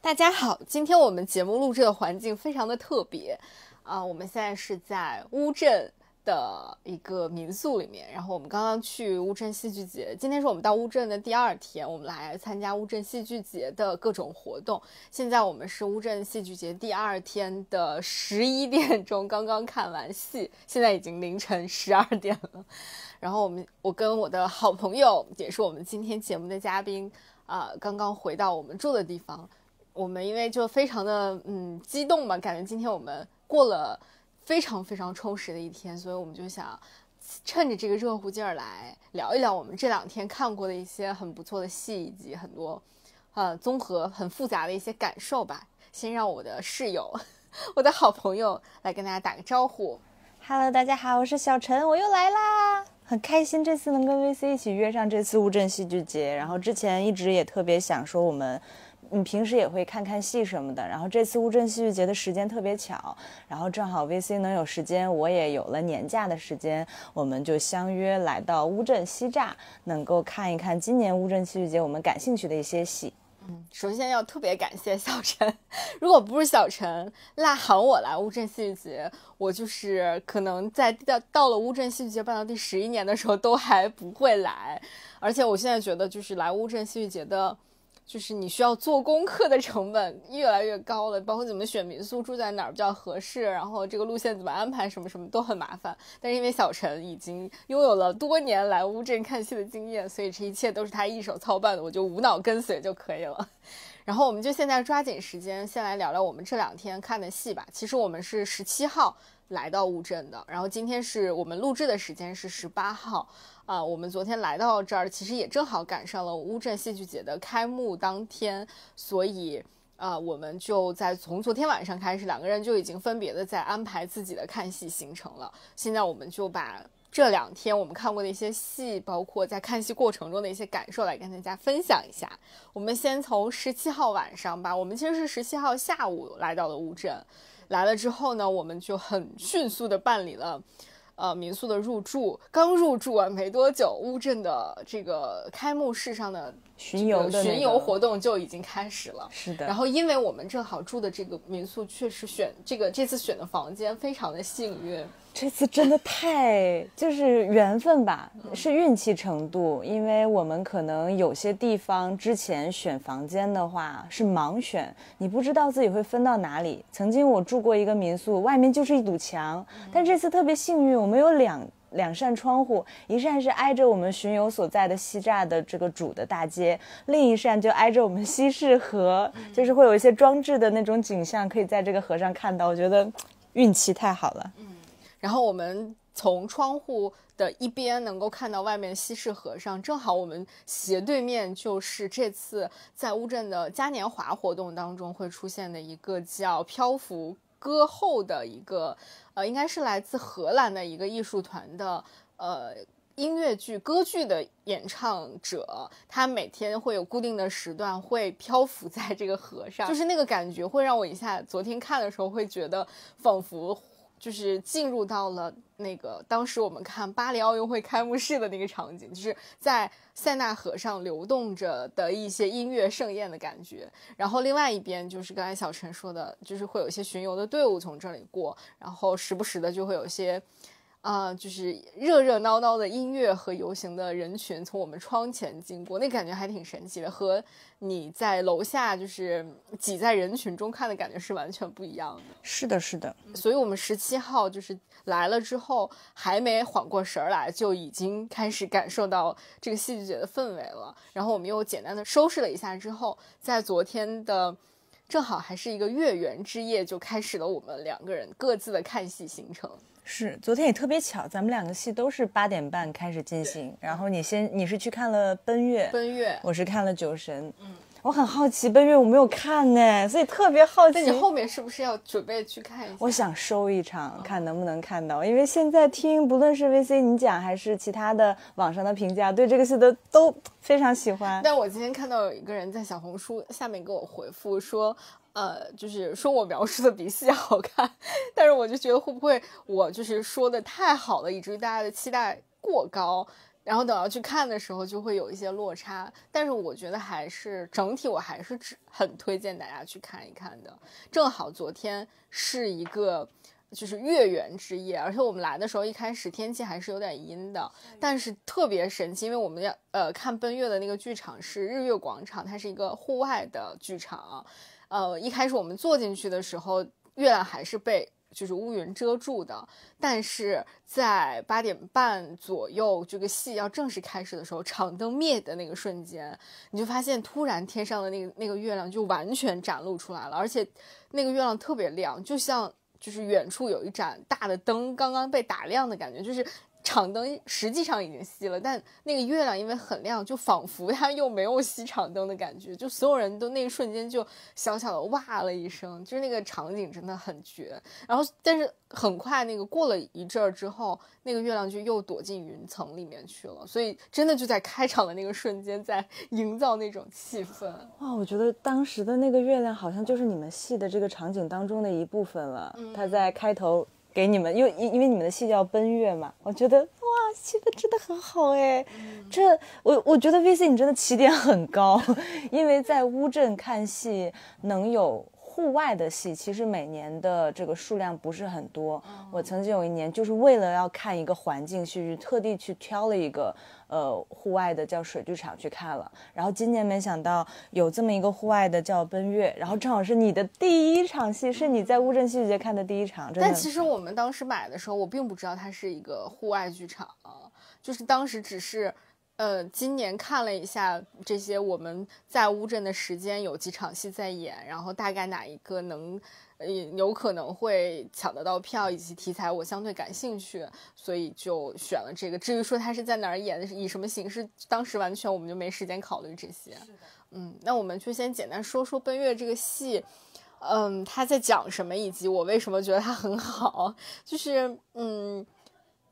大家好，今天我们节目录制的环境非常的特别，啊，我们现在是在乌镇的一个民宿里面，然后我们刚刚去乌镇戏剧节，今天是我们到乌镇的第二天，我们来参加乌镇戏剧节的各种活动。现在我们是乌镇戏剧节第二天的十一点钟，刚刚看完戏，现在已经凌晨十二点了。然后我们，我跟我的好朋友，也是我们今天节目的嘉宾，啊，刚刚回到我们住的地方。我们因为就非常的嗯激动嘛，感觉今天我们过了非常非常充实的一天，所以我们就想趁着这个热乎劲儿来聊一聊我们这两天看过的一些很不错的戏，以及很多呃综合很复杂的一些感受吧。先让我的室友，我的好朋友来跟大家打个招呼。Hello，大家好，我是小陈，我又来啦，很开心这次能跟 v C 一起约上这次乌镇戏剧节。然后之前一直也特别想说我们。你平时也会看看戏什么的，然后这次乌镇戏剧节的时间特别巧，然后正好 VC 能有时间，我也有了年假的时间，我们就相约来到乌镇西栅，能够看一看今年乌镇戏剧节我们感兴趣的一些戏。嗯，首先要特别感谢小陈，如果不是小陈拉喊我来乌镇戏剧节，我就是可能在到到了乌镇戏剧节办到第十一年的时候都还不会来，而且我现在觉得就是来乌镇戏剧节的。就是你需要做功课的成本越来越高了，包括怎么选民宿住在哪儿比较合适，然后这个路线怎么安排，什么什么都很麻烦。但是因为小陈已经拥有了多年来乌镇看戏的经验，所以这一切都是他一手操办的，我就无脑跟随就可以了。然后我们就现在抓紧时间，先来聊聊我们这两天看的戏吧。其实我们是十七号来到乌镇的，然后今天是我们录制的时间是十八号。啊，我们昨天来到这儿，其实也正好赶上了乌镇戏剧节的开幕当天，所以啊，我们就在从昨天晚上开始，两个人就已经分别的在安排自己的看戏行程了。现在我们就把这两天我们看过的一些戏，包括在看戏过程中的一些感受，来跟大家分享一下。我们先从十七号晚上吧，我们其实是十七号下午来到了乌镇，来了之后呢，我们就很迅速的办理了。呃，民宿的入住刚入住啊没多久，乌镇的这个开幕式上的。巡游的巡游活动就已经开始了，是的。然后，因为我们正好住的这个民宿，确实选这个这次选的房间非常的幸运，这次真的太就是缘分吧，是运气程度。因为我们可能有些地方之前选房间的话是盲选，你不知道自己会分到哪里。曾经我住过一个民宿，外面就是一堵墙，但这次特别幸运，我们有两。两扇窗户，一扇是挨着我们巡游所在的西栅的这个主的大街，另一扇就挨着我们西市河，就是会有一些装置的那种景象可以在这个河上看到。我觉得运气太好了。嗯，然后我们从窗户的一边能够看到外面西市河上，正好我们斜对面就是这次在乌镇的嘉年华活动当中会出现的一个叫漂浮。歌后的一个，呃，应该是来自荷兰的一个艺术团的，呃，音乐剧歌剧的演唱者，他每天会有固定的时段，会漂浮在这个河上，就是那个感觉会让我一下，昨天看的时候会觉得仿佛。就是进入到了那个当时我们看巴黎奥运会开幕式的那个场景，就是在塞纳河上流动着的一些音乐盛宴的感觉。然后另外一边就是刚才小陈说的，就是会有一些巡游的队伍从这里过，然后时不时的就会有一些。啊，就是热热闹闹的音乐和游行的人群从我们窗前经过，那感觉还挺神奇的，和你在楼下就是挤在人群中看的感觉是完全不一样的。是的，是的。所以我们十七号就是来了之后，还没缓过神儿来，就已经开始感受到这个戏剧节的氛围了。然后我们又简单的收拾了一下之后，在昨天的，正好还是一个月圆之夜，就开始了我们两个人各自的看戏行程。是，昨天也特别巧，咱们两个戏都是八点半开始进行。然后你先，你是去看了《奔月》，《奔月》，我是看了《酒神》。嗯，我很好奇《奔月》，我没有看呢，所以特别好奇。那你后面是不是要准备去看一？我想收一场，看能不能看到，因为现在听，不论是 VC 你讲，还是其他的网上的评价，对这个戏都都非常喜欢。但我今天看到有一个人在小红书下面给我回复说。呃，就是说我描述的比戏好看，但是我就觉得会不会我就是说的太好了，以至于大家的期待过高，然后等到去看的时候就会有一些落差。但是我觉得还是整体，我还是很推荐大家去看一看的。正好昨天是一个就是月圆之夜，而且我们来的时候一开始天气还是有点阴的，但是特别神奇，因为我们要呃看奔月的那个剧场是日月广场，它是一个户外的剧场。呃，一开始我们坐进去的时候，月亮还是被就是乌云遮住的，但是在八点半左右这个戏要正式开始的时候，场灯灭的那个瞬间，你就发现突然天上的那个那个月亮就完全展露出来了，而且那个月亮特别亮，就像就是远处有一盏大的灯刚刚被打亮的感觉，就是。场灯实际上已经熄了，但那个月亮因为很亮，就仿佛它又没有熄场灯的感觉。就所有人都那一瞬间就小小的哇了一声，就是那个场景真的很绝。然后，但是很快那个过了一阵儿之后，那个月亮就又躲进云层里面去了。所以真的就在开场的那个瞬间，在营造那种气氛。哇，我觉得当时的那个月亮好像就是你们戏的这个场景当中的一部分了。嗯，它在开头。给你们因因因为你们的戏叫《奔月》嘛，我觉得哇，气氛真的很好哎，这我我觉得 V C 你真的起点很高，因为在乌镇看戏能有。户外的戏其实每年的这个数量不是很多。我曾经有一年就是为了要看一个环境戏，剧，特地去挑了一个呃户外的叫水剧场去看了。然后今年没想到有这么一个户外的叫奔月，然后正好是你的第一场戏，是你在乌镇戏剧节看的第一场。但其实我们当时买的时候，我并不知道它是一个户外剧场，就是当时只是。呃，今年看了一下这些我们在乌镇的时间，有几场戏在演，然后大概哪一个能，呃，有可能会抢得到票，以及题材我相对感兴趣，所以就选了这个。至于说他是在哪儿演的，以什么形式，当时完全我们就没时间考虑这些。嗯，那我们就先简单说说《奔月》这个戏，嗯，他在讲什么，以及我为什么觉得他很好，就是嗯。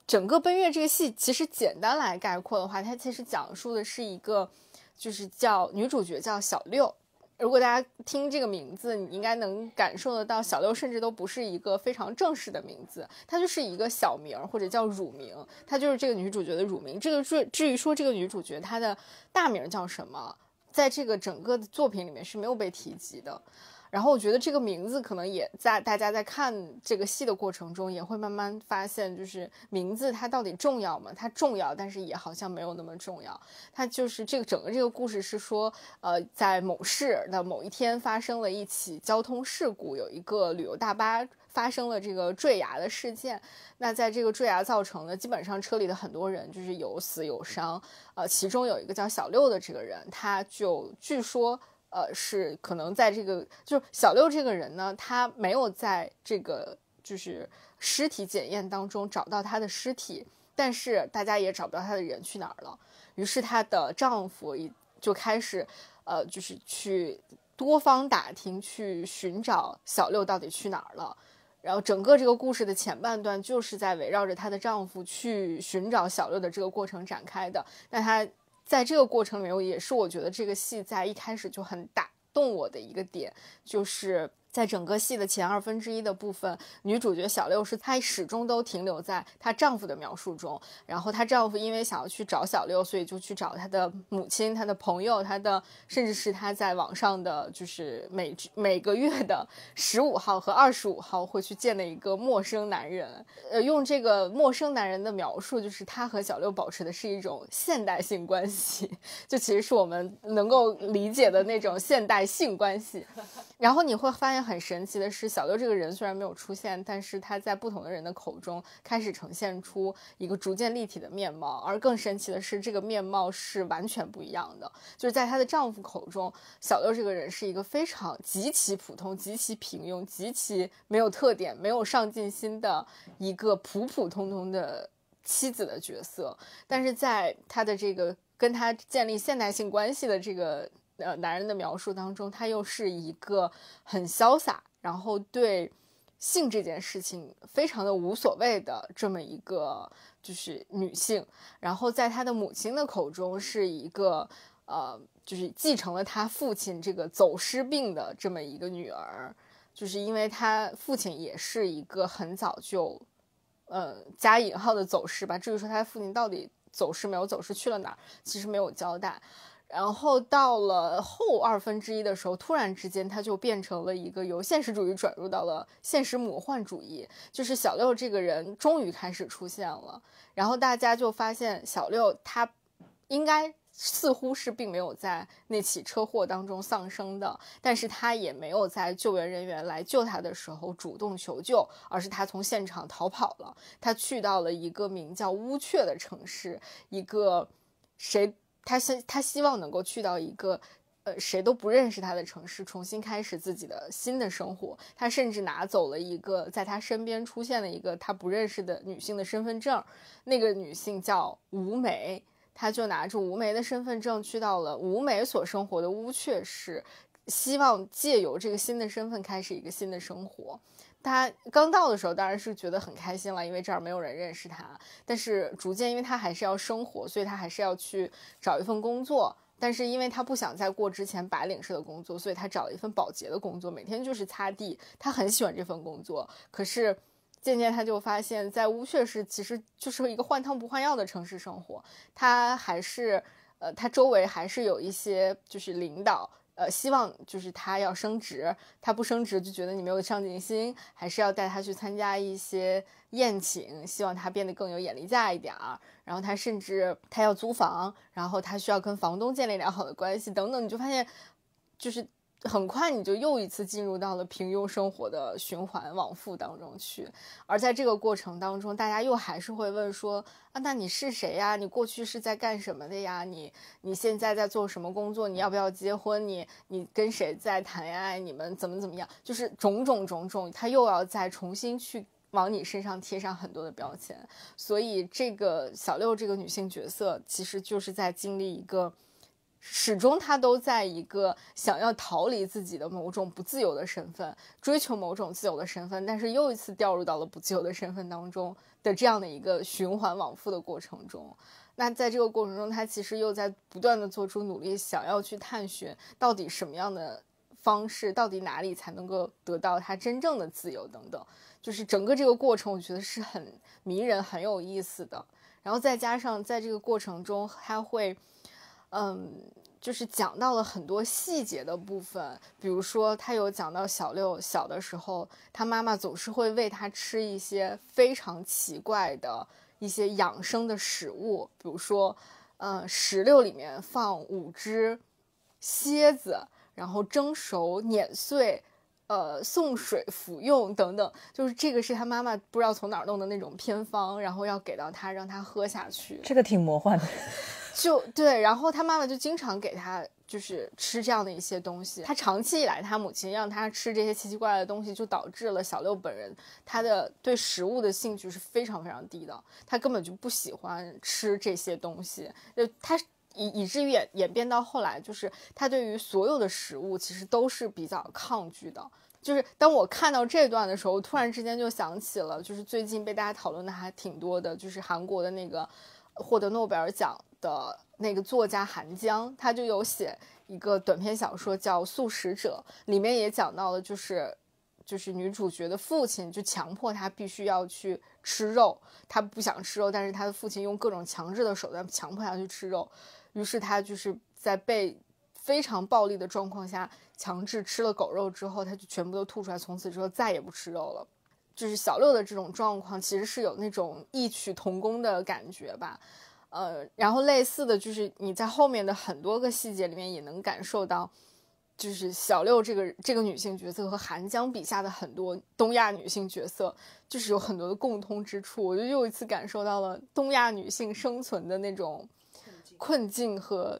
整个奔月这个戏，其实简单来概括的话，它其实讲述的是一个，就是叫女主角叫小六。如果大家听这个名字，你应该能感受得到，小六甚至都不是一个非常正式的名字，它就是一个小名或者叫乳名，它就是这个女主角的乳名。这个至至于说这个女主角她的大名叫什么，在这个整个的作品里面是没有被提及的。然后我觉得这个名字可能也在大家在看这个戏的过程中，也会慢慢发现，就是名字它到底重要吗？它重要，但是也好像没有那么重要。它就是这个整个这个故事是说，呃，在某市的某一天发生了一起交通事故，有一个旅游大巴发生了这个坠崖的事件。那在这个坠崖造成的基本上车里的很多人就是有死有伤，呃，其中有一个叫小六的这个人，他就据说。呃，是可能在这个就是小六这个人呢，她没有在这个就是尸体检验当中找到她的尸体，但是大家也找不到她的人去哪儿了。于是她的丈夫一就开始，呃，就是去多方打听，去寻找小六到底去哪儿了。然后整个这个故事的前半段就是在围绕着她的丈夫去寻找小六的这个过程展开的。那她。在这个过程里面，也是我觉得这个戏在一开始就很打动我的一个点，就是。在整个戏的前二分之一的部分，女主角小六是她始终都停留在她丈夫的描述中。然后她丈夫因为想要去找小六，所以就去找她的母亲、她的朋友、她的，甚至是她在网上的，就是每每个月的 十五号和二十五号会去见的一个陌生男人。呃，用这个陌生男人的描述，就是他和小六保持的是一种现代性关系，就其实是我们能够理解的那种现代性关系。然后你会发现。很神奇的是，小六这个人虽然没有出现，但是他在不同的人的口中开始呈现出一个逐渐立体的面貌。而更神奇的是，这个面貌是完全不一样的。就是在她的丈夫口中，小六这个人是一个非常极其普通、极其平庸、极其没有特点、没有上进心的一个普普通通的妻子的角色。但是在她的这个跟他建立现代性关系的这个。呃，男人的描述当中，他又是一个很潇洒，然后对性这件事情非常的无所谓的这么一个就是女性。然后在他的母亲的口中，是一个呃，就是继承了他父亲这个走失病的这么一个女儿。就是因为他父亲也是一个很早就，呃，加引号的走失吧。至于说他父亲到底走失没有走失，去了哪儿，其实没有交代。然后到了后二分之一的时候，突然之间，他就变成了一个由现实主义转入到了现实魔幻主义，就是小六这个人终于开始出现了。然后大家就发现，小六他应该似乎是并没有在那起车祸当中丧生的，但是他也没有在救援人员来救他的时候主动求救，而是他从现场逃跑了。他去到了一个名叫乌雀的城市，一个谁。他希他希望能够去到一个，呃，谁都不认识他的城市，重新开始自己的新的生活。他甚至拿走了一个在他身边出现了一个他不认识的女性的身份证，那个女性叫吴梅，他就拿着吴梅的身份证去到了吴梅所生活的乌雀市，希望借由这个新的身份开始一个新的生活。他刚到的时候当然是觉得很开心了，因为这儿没有人认识他。但是逐渐，因为他还是要生活，所以他还是要去找一份工作。但是因为他不想再过之前白领式的工作，所以他找了一份保洁的工作，每天就是擦地。他很喜欢这份工作，可是渐渐他就发现，在乌雀市其实就是一个换汤不换药的城市生活。他还是，呃，他周围还是有一些就是领导。呃，希望就是他要升职，他不升职就觉得你没有上进心，还是要带他去参加一些宴请，希望他变得更有眼力价一点儿。然后他甚至他要租房，然后他需要跟房东建立良好的关系，等等。你就发现，就是。很快你就又一次进入到了平庸生活的循环往复当中去，而在这个过程当中，大家又还是会问说啊，那你是谁呀？你过去是在干什么的呀？你你现在在做什么工作？你要不要结婚？你你跟谁在谈恋爱？你们怎么怎么样？就是种种种种，他又要再重新去往你身上贴上很多的标签。所以这个小六这个女性角色其实就是在经历一个。始终他都在一个想要逃离自己的某种不自由的身份，追求某种自由的身份，但是又一次掉入到了不自由的身份当中的这样的一个循环往复的过程中。那在这个过程中，他其实又在不断的做出努力，想要去探寻到底什么样的方式，到底哪里才能够得到他真正的自由等等。就是整个这个过程，我觉得是很迷人、很有意思的。然后再加上在这个过程中，他会。嗯，就是讲到了很多细节的部分，比如说他有讲到小六小的时候，他妈妈总是会喂他吃一些非常奇怪的一些养生的食物，比如说，嗯，石榴里面放五只蝎子，然后蒸熟碾碎，呃，送水服用等等，就是这个是他妈妈不知道从哪儿弄的那种偏方，然后要给到他让他喝下去，这个挺魔幻的。就对，然后他妈妈就经常给他就是吃这样的一些东西。他长期以来，他母亲让他吃这些奇奇怪怪的东西，就导致了小六本人他的对食物的兴趣是非常非常低的。他根本就不喜欢吃这些东西，就他以以至于演演变到后来，就是他对于所有的食物其实都是比较抗拒的。就是当我看到这段的时候，突然之间就想起了，就是最近被大家讨论的还挺多的，就是韩国的那个。获得诺贝尔奖的那个作家韩江，他就有写一个短篇小说叫《素食者》，里面也讲到了，就是就是女主角的父亲就强迫她必须要去吃肉，她不想吃肉，但是她的父亲用各种强制的手段强迫她去吃肉，于是她就是在被非常暴力的状况下强制吃了狗肉之后，她就全部都吐出来，从此之后再也不吃肉了。就是小六的这种状况，其实是有那种异曲同工的感觉吧，呃，然后类似的就是你在后面的很多个细节里面也能感受到，就是小六这个这个女性角色和韩江笔下的很多东亚女性角色，就是有很多的共通之处。我就又一次感受到了东亚女性生存的那种困境和，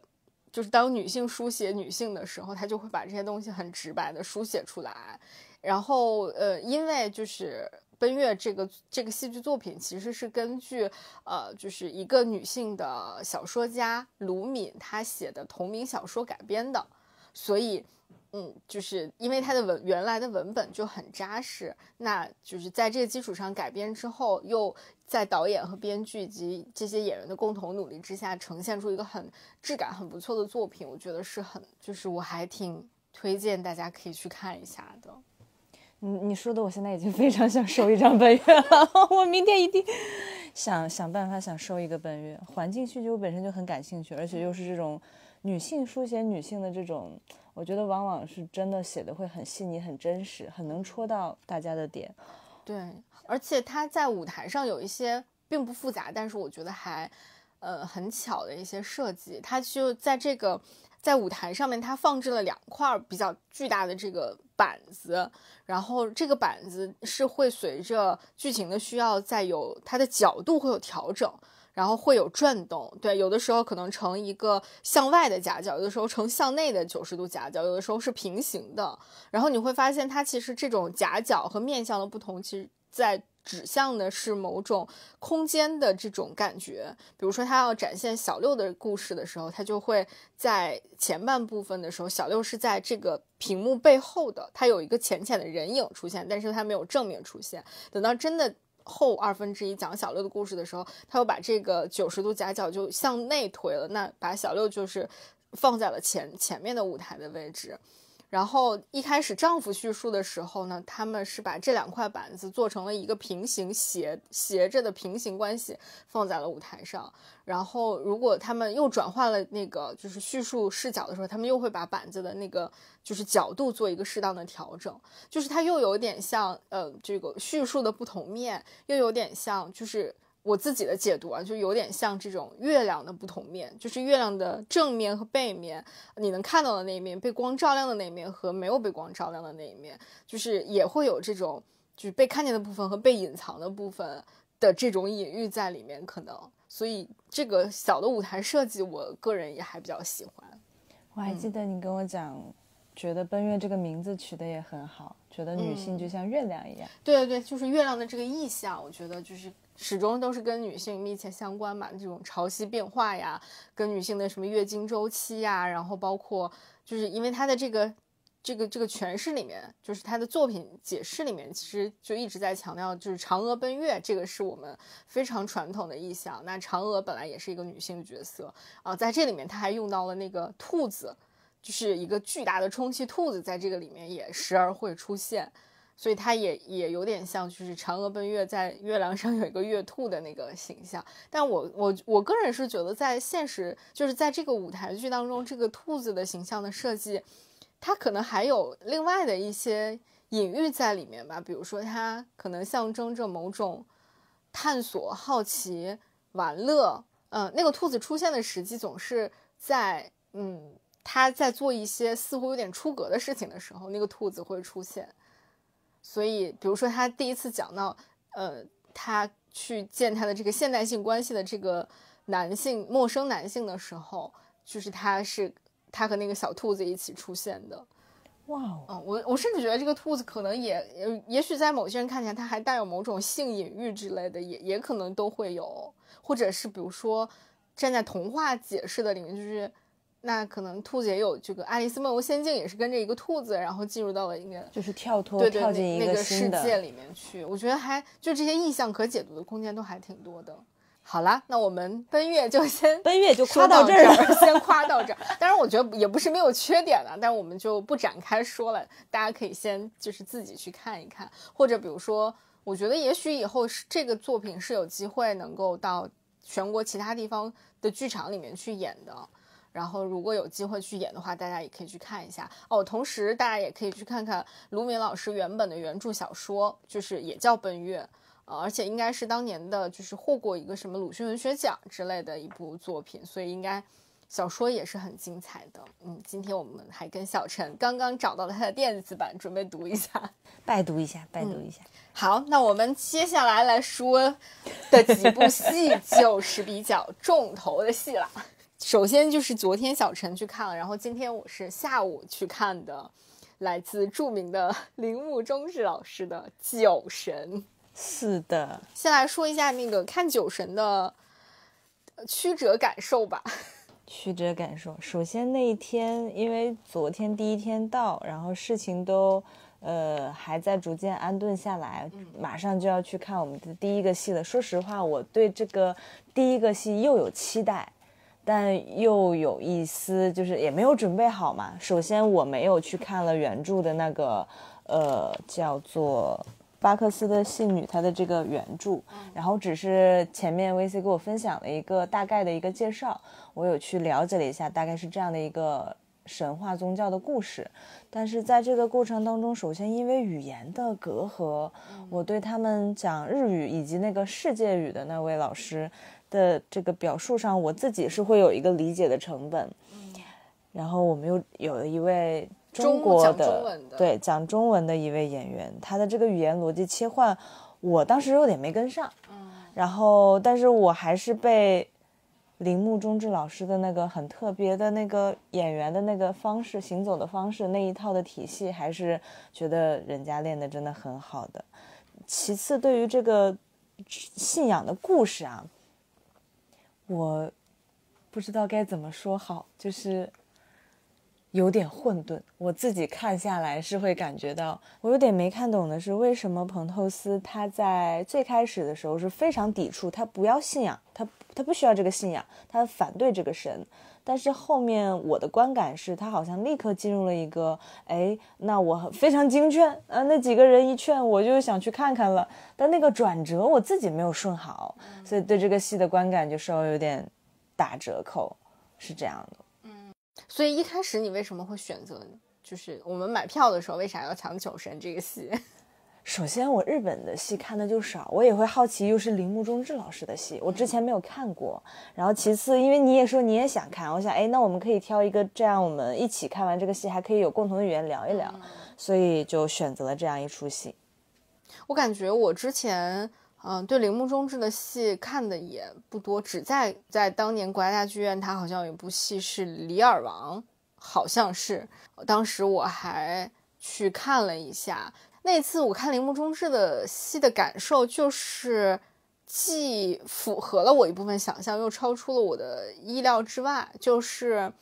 就是当女性书写女性的时候，她就会把这些东西很直白的书写出来。然后，呃，因为就是《奔月》这个这个戏剧作品，其实是根据，呃，就是一个女性的小说家卢敏她写的同名小说改编的，所以，嗯，就是因为她的文原来的文本就很扎实，那就是在这个基础上改编之后，又在导演和编剧及这些演员的共同努力之下，呈现出一个很质感很不错的作品，我觉得是很，就是我还挺推荐大家可以去看一下的。你你说的，我现在已经非常想收一张本月了。我明天一定想想办法想收一个本月。环境需求我本身就很感兴趣，而且又是这种女性书写女性的这种，我觉得往往是真的写的会很细腻、很真实、很能戳到大家的点。对，而且他在舞台上有一些并不复杂，但是我觉得还呃很巧的一些设计。他就在这个在舞台上面，他放置了两块比较巨大的这个。板子，然后这个板子是会随着剧情的需要，再有它的角度会有调整，然后会有转动。对，有的时候可能成一个向外的夹角，有的时候成向内的九十度夹角，有的时候是平行的。然后你会发现，它其实这种夹角和面向的不同，其实在。指向的是某种空间的这种感觉，比如说他要展现小六的故事的时候，他就会在前半部分的时候，小六是在这个屏幕背后的，他有一个浅浅的人影出现，但是他没有正面出现。等到真的后二分之一讲小六的故事的时候，他又把这个九十度夹角就向内推了，那把小六就是放在了前前面的舞台的位置。然后一开始丈夫叙述的时候呢，他们是把这两块板子做成了一个平行斜斜着的平行关系放在了舞台上。然后如果他们又转换了那个就是叙述视角的时候，他们又会把板子的那个就是角度做一个适当的调整，就是它又有点像呃这个叙述的不同面，又有点像就是。我自己的解读啊，就有点像这种月亮的不同面，就是月亮的正面和背面，你能看到的那一面被光照亮的那一面和没有被光照亮的那一面，就是也会有这种就是被看见的部分和被隐藏的部分的这种隐喻在里面，可能。所以这个小的舞台设计，我个人也还比较喜欢。我还记得你跟我讲，觉得“奔月”这个名字取得也很好，觉得女性就像月亮一样。对对对，就是月亮的这个意象，我觉得就是。始终都是跟女性密切相关嘛，这种潮汐变化呀，跟女性的什么月经周期呀，然后包括就是因为她的这个这个这个诠释里面，就是她的作品解释里面，其实就一直在强调，就是嫦娥奔月这个是我们非常传统的意象。那嫦娥本来也是一个女性角色啊，在这里面他还用到了那个兔子，就是一个巨大的充气兔子，在这个里面也时而会出现。所以它也也有点像，就是嫦娥奔月，在月亮上有一个月兔的那个形象。但我我我个人是觉得，在现实就是在这个舞台剧当中，这个兔子的形象的设计，它可能还有另外的一些隐喻在里面吧。比如说，它可能象征着某种探索、好奇、玩乐。嗯，那个兔子出现的时机总是在嗯，他在做一些似乎有点出格的事情的时候，那个兔子会出现。所以，比如说，他第一次讲到，呃，他去见他的这个现代性关系的这个男性陌生男性的时候，就是他是他和那个小兔子一起出现的。哇哦，嗯，我我甚至觉得这个兔子可能也也许在某些人看起来，他还带有某种性隐喻之类的，也也可能都会有，或者是比如说站在童话解释的里面，就是。那可能兔子也有这个《爱丽丝梦游仙境》，也是跟着一个兔子，然后进入到了一个就是跳脱跳进一个世界里面去。我觉得还就这些意象，可解读的空间都还挺多的。好啦，那我们奔月就先奔月就夸到这儿，先夸到这儿。当然，我觉得也不是没有缺点的，但我们就不展开说了。大家可以先就是自己去看一看，或者比如说，我觉得也许以后是这个作品是有机会能够到全国其他地方的剧场里面去演的。然后，如果有机会去演的话，大家也可以去看一下哦。同时，大家也可以去看看卢敏老师原本的原著小说，就是也叫《奔月》呃，而且应该是当年的，就是获过一个什么鲁迅文学奖之类的一部作品，所以应该小说也是很精彩的。嗯，今天我们还跟小陈刚刚找到了他的电子版，准备读一下，拜读一下，拜读一下。好，那我们接下来来说的几部戏，就是比较重头的戏了。首先就是昨天小陈去看了，然后今天我是下午去看的，来自著名的 铃木忠志老师的《酒神》。是的，先来说一下那个看《酒神》的曲折感受吧。曲折感受，首先那一天，因为昨天第一天到，然后事情都呃还在逐渐安顿下来，马上就要去看我们的第一个戏了。说实话，我对这个第一个戏又有期待。但又有一丝，就是也没有准备好嘛。首先，我没有去看了原著的那个，呃，叫做巴克斯的信女，她的这个原著。然后只是前面 V C 给我分享了一个大概的一个介绍，我有去了解了一下，大概是这样的一个神话宗教的故事。但是在这个过程当中，首先因为语言的隔阂，我对他们讲日语以及那个世界语的那位老师。的这个表述上，我自己是会有一个理解的成本。嗯，然后我们又有了一位中国的，对讲中文的一位演员，他的这个语言逻辑切换，我当时有点没跟上。嗯，然后，但是我还是被铃木忠志老师的那个很特别的那个演员的那个方式行走的方式那一套的体系，还是觉得人家练的真的很好的。其次，对于这个信仰的故事啊。我不知道该怎么说好，就是有点混沌。我自己看下来是会感觉到，我有点没看懂的是，为什么彭透斯他在最开始的时候是非常抵触，他不要信仰，他他不需要这个信仰，他反对这个神。但是后面我的观感是，他好像立刻进入了一个，哎，那我非常精劝啊，那几个人一劝，我就想去看看了。但那个转折我自己没有顺好，所以对这个戏的观感就稍微有点打折扣，是这样的。嗯，所以一开始你为什么会选择，就是我们买票的时候为啥要抢《酒神》这个戏？首先，我日本的戏看的就少，我也会好奇，又是铃木忠志老师的戏，我之前没有看过。然后，其次，因为你也说你也想看，我想，哎，那我们可以挑一个这样，我们一起看完这个戏，还可以有共同语言聊一聊，所以就选择了这样一出戏。我感觉我之前，嗯，对铃木忠志的戏看的也不多，只在在当年国家大剧院，他好像有一部戏是《李尔王》，好像是，当时我还去看了一下。那次我看铃木忠志的戏的感受，就是既符合了我一部分想象，又超出了我的意料之外。就是，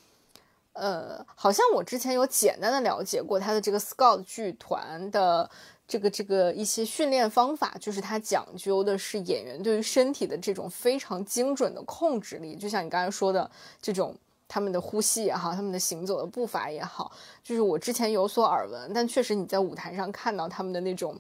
呃，好像我之前有简单的了解过他的这个 Scout 剧团的这个这个一些训练方法，就是他讲究的是演员对于身体的这种非常精准的控制力，就像你刚才说的这种。他们的呼吸也好，他们的行走的步伐也好，就是我之前有所耳闻，但确实你在舞台上看到他们的那种，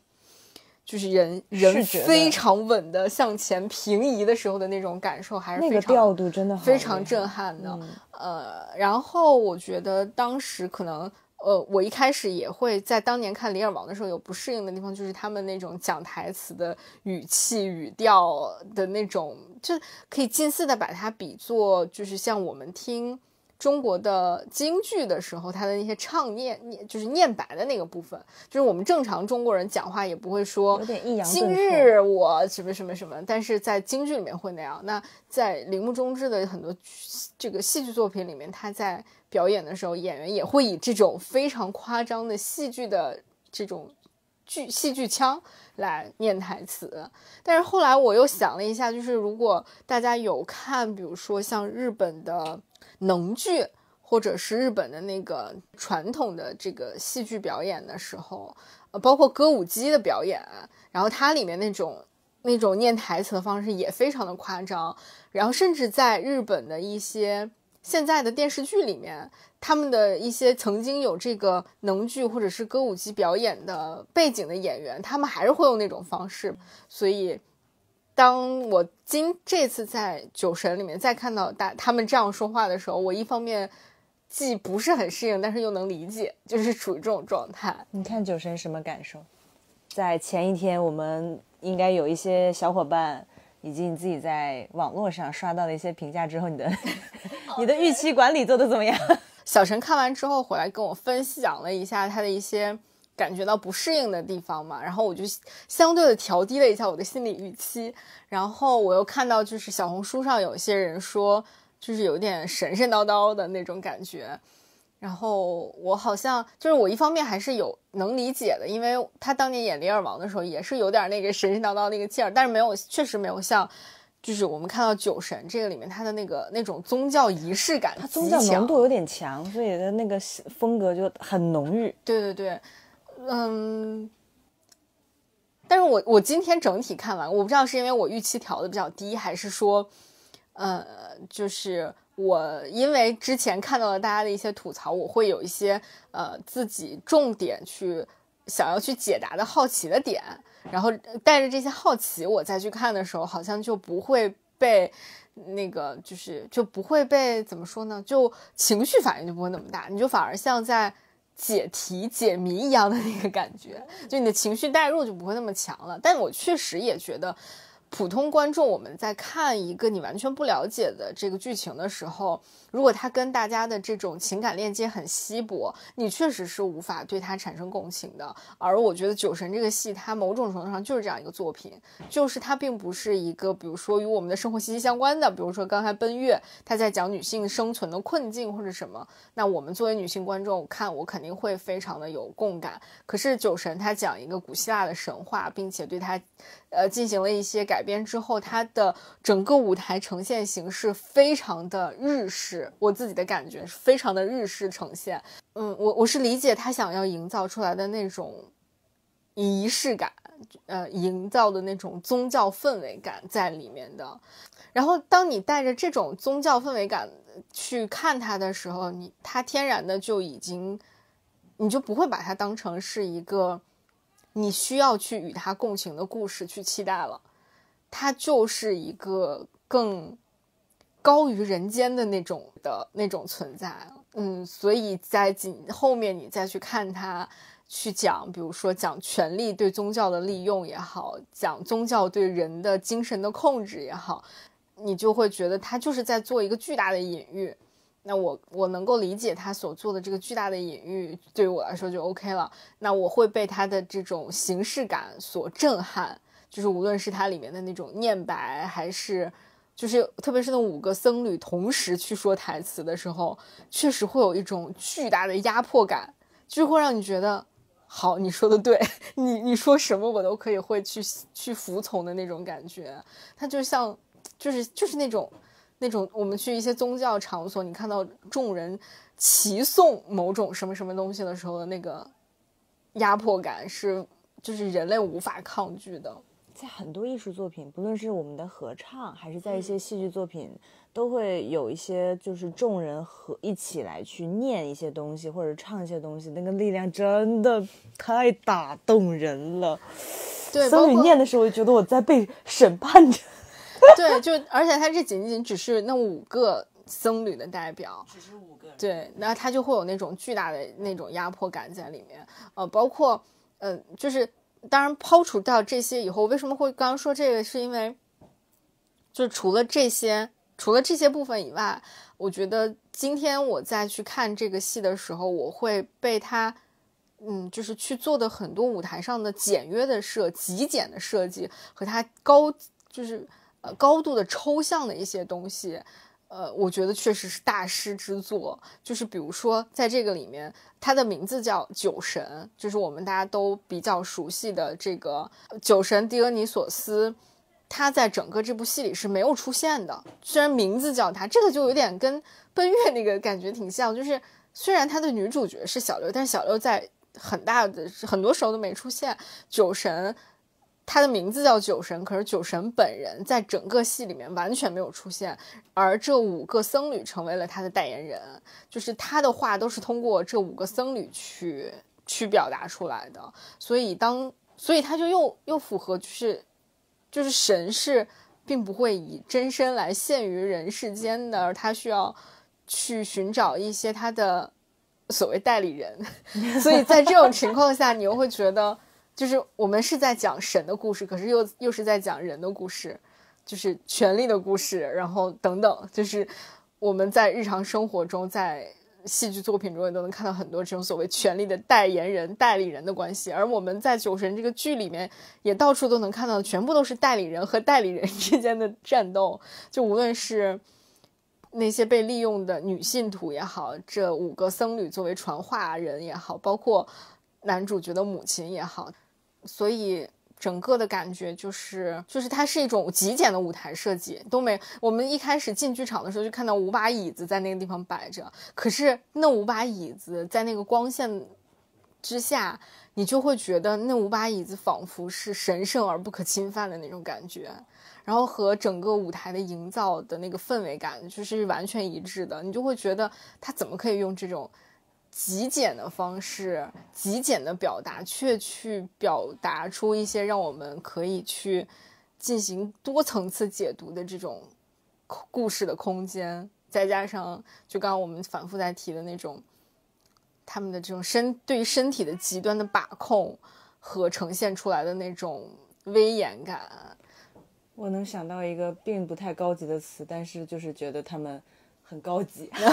就是人人非常稳的向前平移的时候的那种感受，还是那个调度真的非常震撼的。呃，然后我觉得当时可能。呃，我一开始也会在当年看《李尔王》的时候有不适应的地方，就是他们那种讲台词的语气、语调的那种，就可以近似的把它比作，就是像我们听。中国的京剧的时候，他的那些唱念念就是念白的那个部分，就是我们正常中国人讲话也不会说，有点抑扬今日我什么什么什么，但是在京剧里面会那样。那在铃木忠志的很多这个戏剧作品里面，他在表演的时候，演员也会以这种非常夸张的戏剧的这种剧戏剧腔。来念台词，但是后来我又想了一下，就是如果大家有看，比如说像日本的能剧，或者是日本的那个传统的这个戏剧表演的时候，呃，包括歌舞伎的表演，然后它里面那种那种念台词的方式也非常的夸张，然后甚至在日本的一些。现在的电视剧里面，他们的一些曾经有这个能剧或者是歌舞伎表演的背景的演员，他们还是会用那种方式。所以，当我今这次在《酒神》里面再看到大他们这样说话的时候，我一方面既不是很适应，但是又能理解，就是处于这种状态。你看《酒神》什么感受？在前一天，我们应该有一些小伙伴。以及你自己在网络上刷到了一些评价之后，你的 你的预期管理做得怎么样？小陈看完之后回来跟我分享了一下他的一些感觉到不适应的地方嘛，然后我就相对的调低了一下我的心理预期。然后我又看到就是小红书上有些人说，就是有点神神叨叨的那种感觉。然后我好像就是我一方面还是有能理解的，因为他当年演《李尔王》的时候也是有点那个神神叨叨那个劲儿，但是没有，确实没有像，就是我们看到《酒神》这个里面他的那个那种宗教仪式感，他宗教浓度有点强，所以的那个风格就很浓郁。对对对，嗯，但是我我今天整体看完，我不知道是因为我预期调的比较低，还是说，呃，就是。我因为之前看到了大家的一些吐槽，我会有一些呃自己重点去想要去解答的好奇的点，然后带着这些好奇，我再去看的时候，好像就不会被那个就是就不会被怎么说呢，就情绪反应就不会那么大，你就反而像在解题解谜一样的那个感觉，就你的情绪代入就不会那么强了。但我确实也觉得。普通观众，我们在看一个你完全不了解的这个剧情的时候，如果它跟大家的这种情感链接很稀薄，你确实是无法对它产生共情的。而我觉得《酒神》这个戏，它某种程度上就是这样一个作品，就是它并不是一个，比如说与我们的生活息息相关的，比如说刚才《奔月》，他在讲女性生存的困境或者什么，那我们作为女性观众看，我肯定会非常的有共感。可是《酒神》它讲一个古希腊的神话，并且对它。呃，进行了一些改编之后，它的整个舞台呈现形式非常的日式，我自己的感觉是非常的日式呈现。嗯，我我是理解他想要营造出来的那种仪式感，呃，营造的那种宗教氛围感在里面的。然后，当你带着这种宗教氛围感去看他的时候，你他天然的就已经，你就不会把它当成是一个。你需要去与他共情的故事去期待了，他就是一个更高于人间的那种的那种存在，嗯，所以在紧后面你再去看他，去讲，比如说讲权力对宗教的利用也好，讲宗教对人的精神的控制也好，你就会觉得他就是在做一个巨大的隐喻。那我我能够理解他所做的这个巨大的隐喻，对于我来说就 OK 了。那我会被他的这种形式感所震撼，就是无论是他里面的那种念白，还是就是特别是那五个僧侣同时去说台词的时候，确实会有一种巨大的压迫感，就会让你觉得，好，你说的对，你你说什么我都可以会去去服从的那种感觉。他就像就是就是那种。那种我们去一些宗教场所，你看到众人齐诵某种什么什么东西的时候的那个压迫感，是就是人类无法抗拒的。在很多艺术作品，不论是我们的合唱，还是在一些戏剧作品，都会有一些就是众人和一起来去念一些东西或者唱一些东西，那个力量真的太打动人了。对，所以念的时候，就觉得我在被审判着。对，就而且他这仅仅只是那五个僧侣的代表，只是五个对，那他就会有那种巨大的那种压迫感在里面呃，包括嗯，就是当然抛除掉这些以后，为什么会刚刚说这个？是因为，就除了这些，除了这些部分以外，我觉得今天我再去看这个戏的时候，我会被他嗯，就是去做的很多舞台上的简约的设极简的设计和他高就是。呃，高度的抽象的一些东西，呃，我觉得确实是大师之作。就是比如说，在这个里面，它的名字叫酒神，就是我们大家都比较熟悉的这个酒神狄俄尼索斯，他在整个这部戏里是没有出现的。虽然名字叫他，这个就有点跟奔月那个感觉挺像，就是虽然他的女主角是小六，但小六在很大的很多时候都没出现，酒神。他的名字叫酒神，可是酒神本人在整个戏里面完全没有出现，而这五个僧侣成为了他的代言人，就是他的话都是通过这五个僧侣去去表达出来的。所以当所以他就又又符合就是就是神是并不会以真身来现于人世间的，而他需要去寻找一些他的所谓代理人。所以在这种情况下，你又会觉得。就是我们是在讲神的故事，可是又又是在讲人的故事，就是权力的故事，然后等等，就是我们在日常生活中，在戏剧作品中也都能看到很多这种所谓权力的代言人、代理人的关系。而我们在《酒神》这个剧里面，也到处都能看到，全部都是代理人和代理人之间的战斗，就无论是那些被利用的女信徒也好，这五个僧侣作为传话人也好，包括。男主角的母亲也好，所以整个的感觉就是，就是它是一种极简的舞台设计。都没，我们一开始进剧场的时候就看到五把椅子在那个地方摆着，可是那五把椅子在那个光线之下，你就会觉得那五把椅子仿佛是神圣而不可侵犯的那种感觉，然后和整个舞台的营造的那个氛围感就是完全一致的，你就会觉得他怎么可以用这种。极简的方式，极简的表达，却去表达出一些让我们可以去进行多层次解读的这种故事的空间。再加上，就刚刚我们反复在提的那种他们的这种身对身体的极端的把控和呈现出来的那种威严感，我能想到一个并不太高级的词，但是就是觉得他们很高级。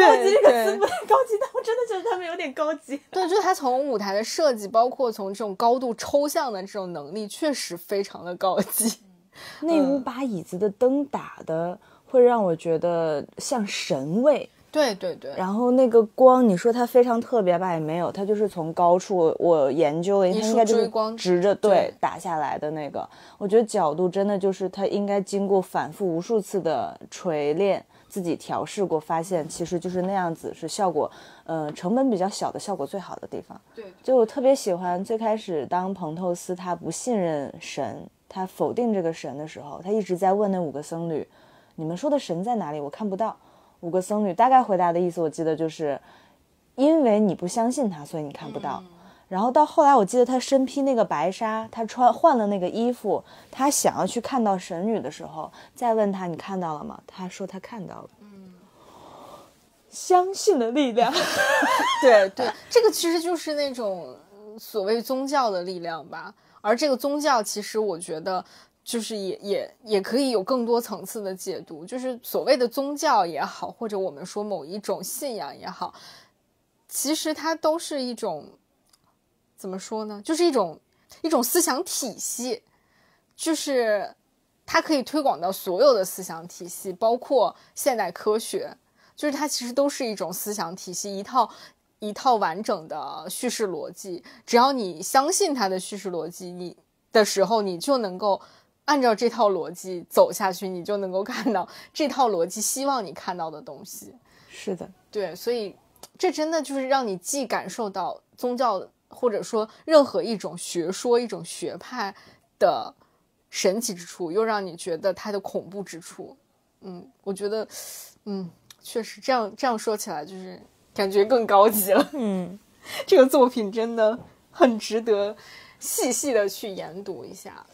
高级这个词不太高级，但我真的觉得他们有点高级。对，就是他从舞台的设计，包括从这种高度抽象的这种能力，确实非常的高级。那屋把椅子的灯打的，会让我觉得像神位。对对对。然后那个光，你说它非常特别吧？也没有，它就是从高处，我研究了一下，应该就是直着对打下来的那个。我觉得角度真的就是它应该经过反复无数次的锤炼。自己调试过，发现其实就是那样子，是效果，嗯，成本比较小的效果最好的地方。对，就特别喜欢最开始当彭透斯他不信任神，他否定这个神的时候，他一直在问那五个僧侣：“你们说的神在哪里？我看不到。”五个僧侣大概回答的意思，我记得就是因为你不相信他，所以你看不到。然后到后来，我记得他身披那个白纱，他穿换了那个衣服，他想要去看到神女的时候，再问他你看到了吗？他说他看到了。嗯，相信的力量，对对，这个其实就是那种所谓宗教的力量吧。而这个宗教，其实我觉得就是也也也可以有更多层次的解读，就是所谓的宗教也好，或者我们说某一种信仰也好，其实它都是一种。怎么说呢？就是一种一种思想体系，就是它可以推广到所有的思想体系，包括现代科学，就是它其实都是一种思想体系，一套一套完整的叙事逻辑。只要你相信它的叙事逻辑，你的时候你就能够按照这套逻辑走下去，你就能够看到这套逻辑希望你看到的东西。是的，对，所以这真的就是让你既感受到宗教。或者说，任何一种学说、一种学派的神奇之处，又让你觉得它的恐怖之处。嗯，我觉得，嗯，确实这样这样说起来，就是感觉更高级了。嗯，这个作品真的很值得细细的去研读一下。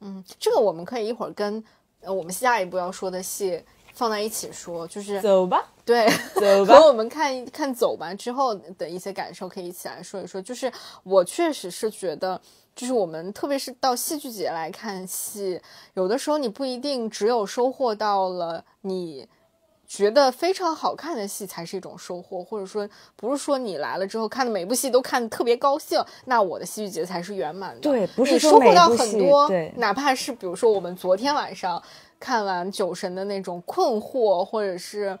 嗯，这个我们可以一会儿跟呃我们下一步要说的戏。放在一起说，就是走吧，对，走吧。我们看看走完之后的一些感受，可以一起来说一说。就是我确实是觉得，就是我们特别是到戏剧节来看戏，有的时候你不一定只有收获到了你觉得非常好看的戏才是一种收获，或者说不是说你来了之后看的每部戏都看的特别高兴，那我的戏剧节才是圆满的。对，不是说获到很多，哪怕是比如说我们昨天晚上。看完酒神的那种困惑，或者是，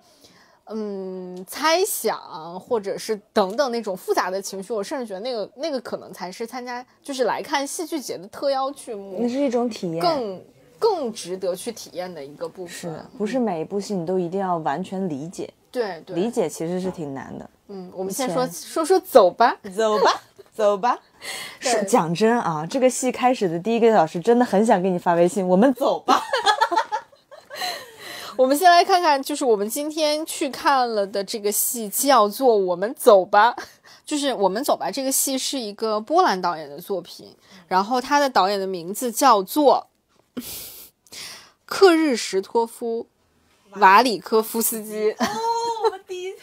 嗯，猜想，或者是等等那种复杂的情绪，我甚至觉得那个那个可能才是参加就是来看戏剧节的特邀剧目，那是一种体验，更更值得去体验的一个部分。是的，不是每一部戏你都一定要完全理解，对，对理解其实是挺难的。嗯，我们先说说说走吧，走吧，走吧。是讲真啊，这个戏开始的第一个小时，真的很想给你发微信，我们走吧。我们先来看看，就是我们今天去看了的这个戏叫做《我们走吧》，就是《我们走吧》这个戏是一个波兰导演的作品，然后他的导演的名字叫做克日什托夫·瓦里科夫斯基。哦，我第一次。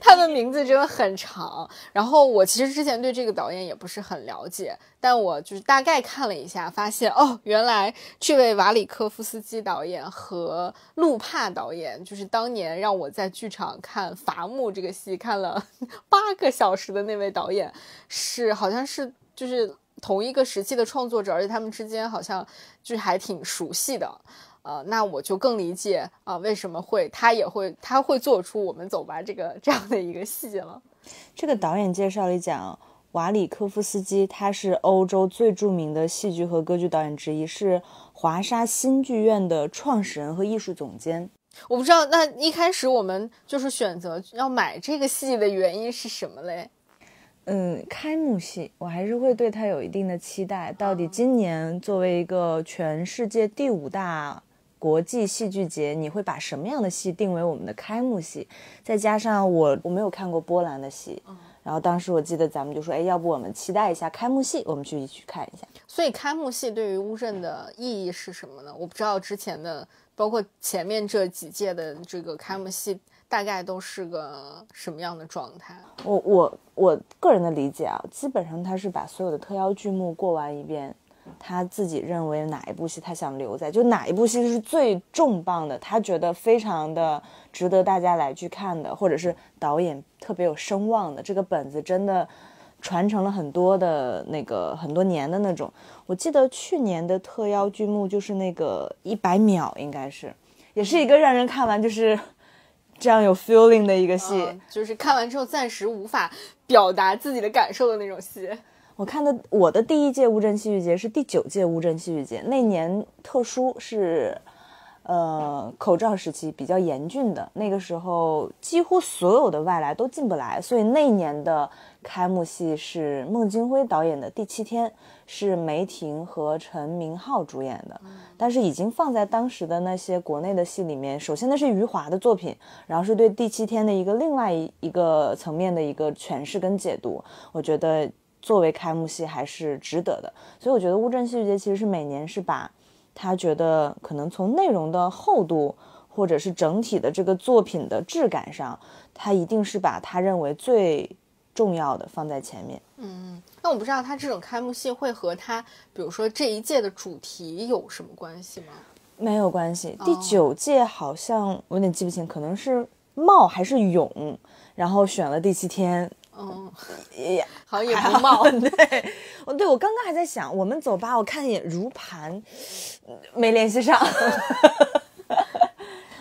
他的名字真的很长，然后我其实之前对这个导演也不是很了解，但我就是大概看了一下，发现哦，原来这位瓦里科夫斯基导演和路帕导演，就是当年让我在剧场看伐木这个戏看了 八个小时的那位导演，是好像是就是同一个时期的创作者，而且他们之间好像就还挺熟悉的。呃，那我就更理解啊，为什么会他也会他会做出《我们走吧》这个这样的一个戏了。这个导演介绍里讲，瓦里科夫斯基他是欧洲最著名的戏剧和歌剧导演之一，是华沙新剧院的创始人和艺术总监。我不知道，那一开始我们就是选择要买这个戏的原因是什么嘞？嗯，开幕戏我还是会对他有一定的期待。到底今年作为一个全世界第五大。国际戏剧节，你会把什么样的戏定为我们的开幕戏？再加上我我没有看过波兰的戏，然后当时我记得咱们就说，哎，要不我们期待一下开幕戏，我们去去看一下。所以开幕戏对于乌镇的意义是什么呢？我不知道之前的，包括前面这几届的这个开幕戏大概都是个什么样的状态。我我我个人的理解啊，基本上他是把所有的特邀剧目过完一遍。他自己认为哪一部戏他想留在，就哪一部戏是最重磅的，他觉得非常的值得大家来去看的，或者是导演特别有声望的这个本子，真的传承了很多的那个很多年的那种。我记得去年的特邀剧目就是那个一百秒，应该是，也是一个让人看完就是这样有 feeling 的一个戏，就是看完之后暂时无法表达自己的感受的那种戏。我看的我的第一届乌镇戏剧节是第九届乌镇戏剧节，那年特殊是，呃，口罩时期比较严峻的那个时候，几乎所有的外来都进不来，所以那年的开幕戏是孟京辉导演的《第七天》，是梅婷和陈明昊主演的，但是已经放在当时的那些国内的戏里面，首先那是余华的作品，然后是对《第七天》的一个另外一一个层面的一个诠释跟解读，我觉得。作为开幕戏还是值得的，所以我觉得乌镇戏剧节其实是每年是把，他觉得可能从内容的厚度或者是整体的这个作品的质感上，他一定是把他认为最重要的放在前面。嗯，那我不知道他这种开幕戏会和他比如说这一届的主题有什么关系吗？没有关系。第九届好像我有点记不清，可能是茂还是勇，然后选了第七天。哦，也不冒。对，我对我刚刚还在想，我们走吧，我看一眼如盘，没联系上。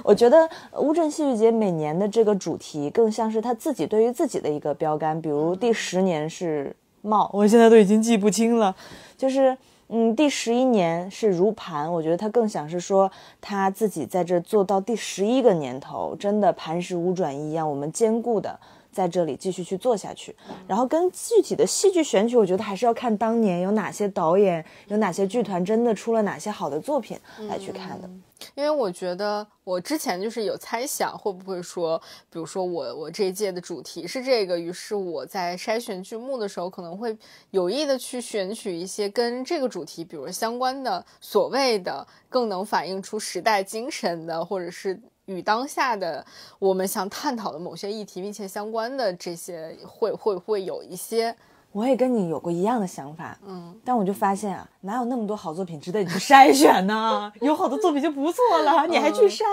我觉得乌镇戏剧节每年的这个主题，更像是他自己对于自己的一个标杆。比如第十年是冒，我现在都已经记不清了。就是嗯，第十一年是如盘，我觉得他更想是说他自己在这做到第十一个年头，真的磐石无转一样，我们坚固的。在这里继续去做下去，然后跟具体的戏剧选取，我觉得还是要看当年有哪些导演、有哪些剧团真的出了哪些好的作品来去看的。因为我觉得我之前就是有猜想，会不会说，比如说我我这一届的主题是这个，于是我在筛选剧目的时候，可能会有意的去选取一些跟这个主题，比如相关的，所谓的更能反映出时代精神的，或者是。与当下的我们想探讨的某些议题密切相关的这些会会会有一些，我也跟你有过一样的想法，嗯，但我就发现啊，哪有那么多好作品值得你去筛选呢？有好的作品就不错了，你还去筛？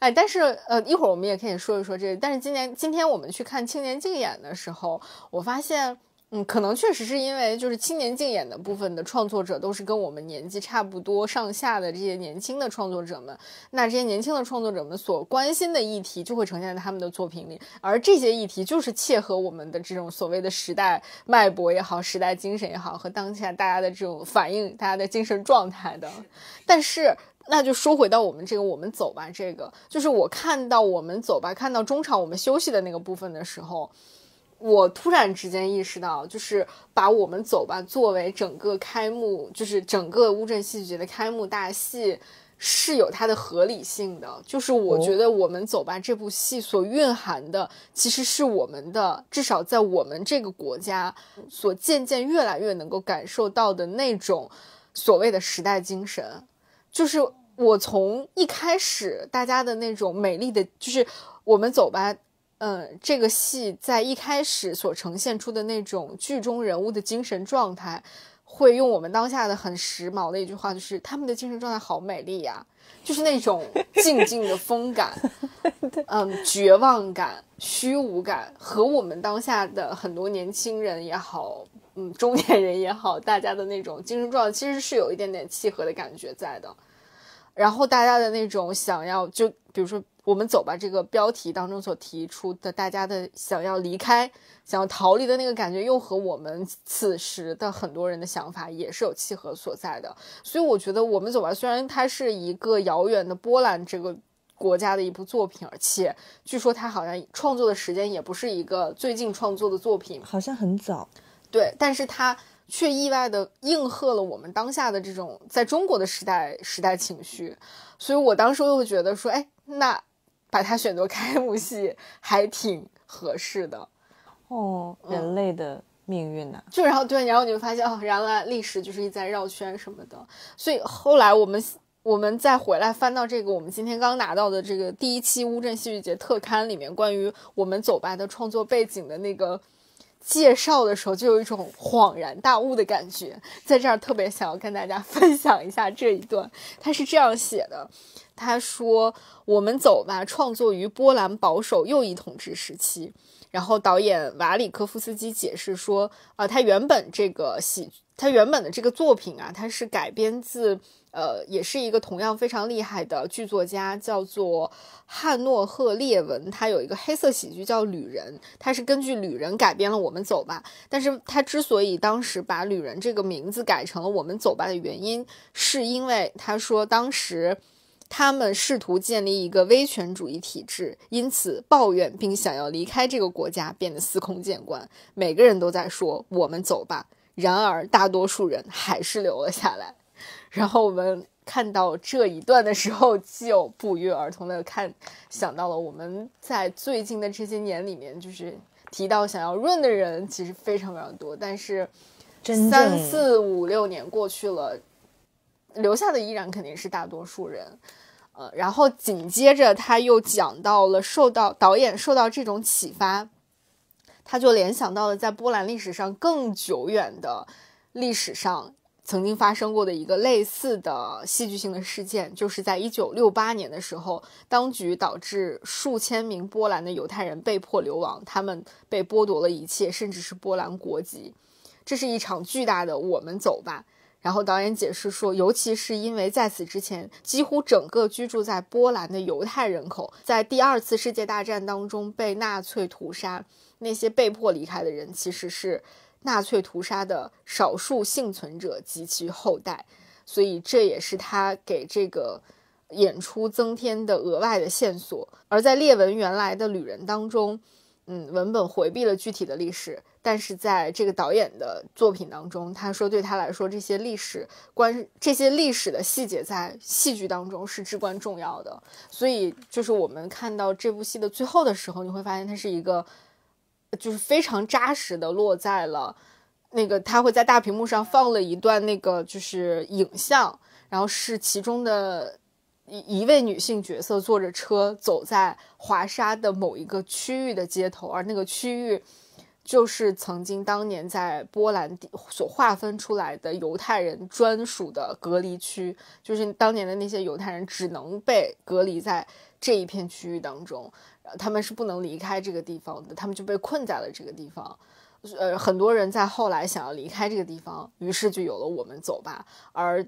哎，但是呃，一会儿我们也可以说一说这个。但是今年今天我们去看青年竞演的时候，我发现。嗯，可能确实是因为，就是青年竞演的部分的创作者都是跟我们年纪差不多上下的这些年轻的创作者们，那这些年轻的创作者们所关心的议题就会呈现在他们的作品里，而这些议题就是切合我们的这种所谓的时代脉搏也好，时代精神也好，和当下大家的这种反映大家的精神状态的。但是，那就说回到我们这个“我们走吧”这个，就是我看到“我们走吧”，看到中场我们休息的那个部分的时候。我突然之间意识到，就是把我们走吧作为整个开幕，就是整个乌镇戏剧节的开幕大戏，是有它的合理性的。就是我觉得我们走吧这部戏所蕴含的，其实是我们的，至少在我们这个国家，所渐渐越来越能够感受到的那种所谓的时代精神。就是我从一开始大家的那种美丽的，就是我们走吧。嗯，这个戏在一开始所呈现出的那种剧中人物的精神状态，会用我们当下的很时髦的一句话，就是他们的精神状态好美丽呀，就是那种静静的风感，嗯，绝望感、虚无感，和我们当下的很多年轻人也好，嗯，中年人也好，大家的那种精神状态其实是有一点点契合的感觉在的。然后大家的那种想要，就比如说。我们走吧这个标题当中所提出的大家的想要离开、想要逃离的那个感觉，又和我们此时的很多人的想法也是有契合所在的。所以我觉得《我们走吧》，虽然它是一个遥远的波兰这个国家的一部作品，而且据说它好像创作的时间也不是一个最近创作的作品，好像很早。对，但是它却意外的应和了我们当下的这种在中国的时代时代情绪。所以我当时又觉得说，哎，那。把它选作开幕戏还挺合适的，哦，人类的命运呢？就然后，对，然后你就发现哦，原来历史就是一在绕圈什么的。所以后来我们，我们再回来翻到这个，我们今天刚拿到的这个第一期乌镇戏剧节特刊里面，关于我们走吧的创作背景的那个。介绍的时候就有一种恍然大悟的感觉，在这儿特别想要跟大家分享一下这一段，他是这样写的，他说：“我们走吧。”创作于波兰保守右翼统治时期，然后导演瓦里科夫斯基解释说：“啊，他原本这个喜，他原本的这个作品啊，它是改编自。”呃，也是一个同样非常厉害的剧作家，叫做汉诺赫列文。他有一个黑色喜剧叫《旅人》，他是根据《旅人》改编了《我们走吧》。但是他之所以当时把《旅人》这个名字改成了《我们走吧》的原因，是因为他说当时他们试图建立一个威权主义体制，因此抱怨并想要离开这个国家变得司空见惯，每个人都在说“我们走吧”，然而大多数人还是留了下来。然后我们看到这一段的时候，就不约而同的看想到了我们在最近的这些年里面，就是提到想要润的人其实非常非常多，但是三四五六年过去了，留下的依然肯定是大多数人。呃，然后紧接着他又讲到了受到导演受到这种启发，他就联想到了在波兰历史上更久远的历史上。曾经发生过的一个类似的戏剧性的事件，就是在一九六八年的时候，当局导致数千名波兰的犹太人被迫流亡，他们被剥夺了一切，甚至是波兰国籍。这是一场巨大的“我们走吧”。然后导演解释说，尤其是因为在此之前，几乎整个居住在波兰的犹太人口在第二次世界大战当中被纳粹屠杀，那些被迫离开的人其实是。纳粹屠杀的少数幸存者及其后代，所以这也是他给这个演出增添的额外的线索。而在列文原来的旅人当中，嗯，文本回避了具体的历史，但是在这个导演的作品当中，他说对他来说，这些历史关、这些历史的细节在戏剧当中是至关重要的。所以，就是我们看到这部戏的最后的时候，你会发现它是一个。就是非常扎实的落在了，那个他会在大屏幕上放了一段那个就是影像，然后是其中的一一位女性角色坐着车走在华沙的某一个区域的街头，而那个区域就是曾经当年在波兰所划分出来的犹太人专属的隔离区，就是当年的那些犹太人只能被隔离在这一片区域当中。他们是不能离开这个地方的，他们就被困在了这个地方。呃，很多人在后来想要离开这个地方，于是就有了我们走吧。而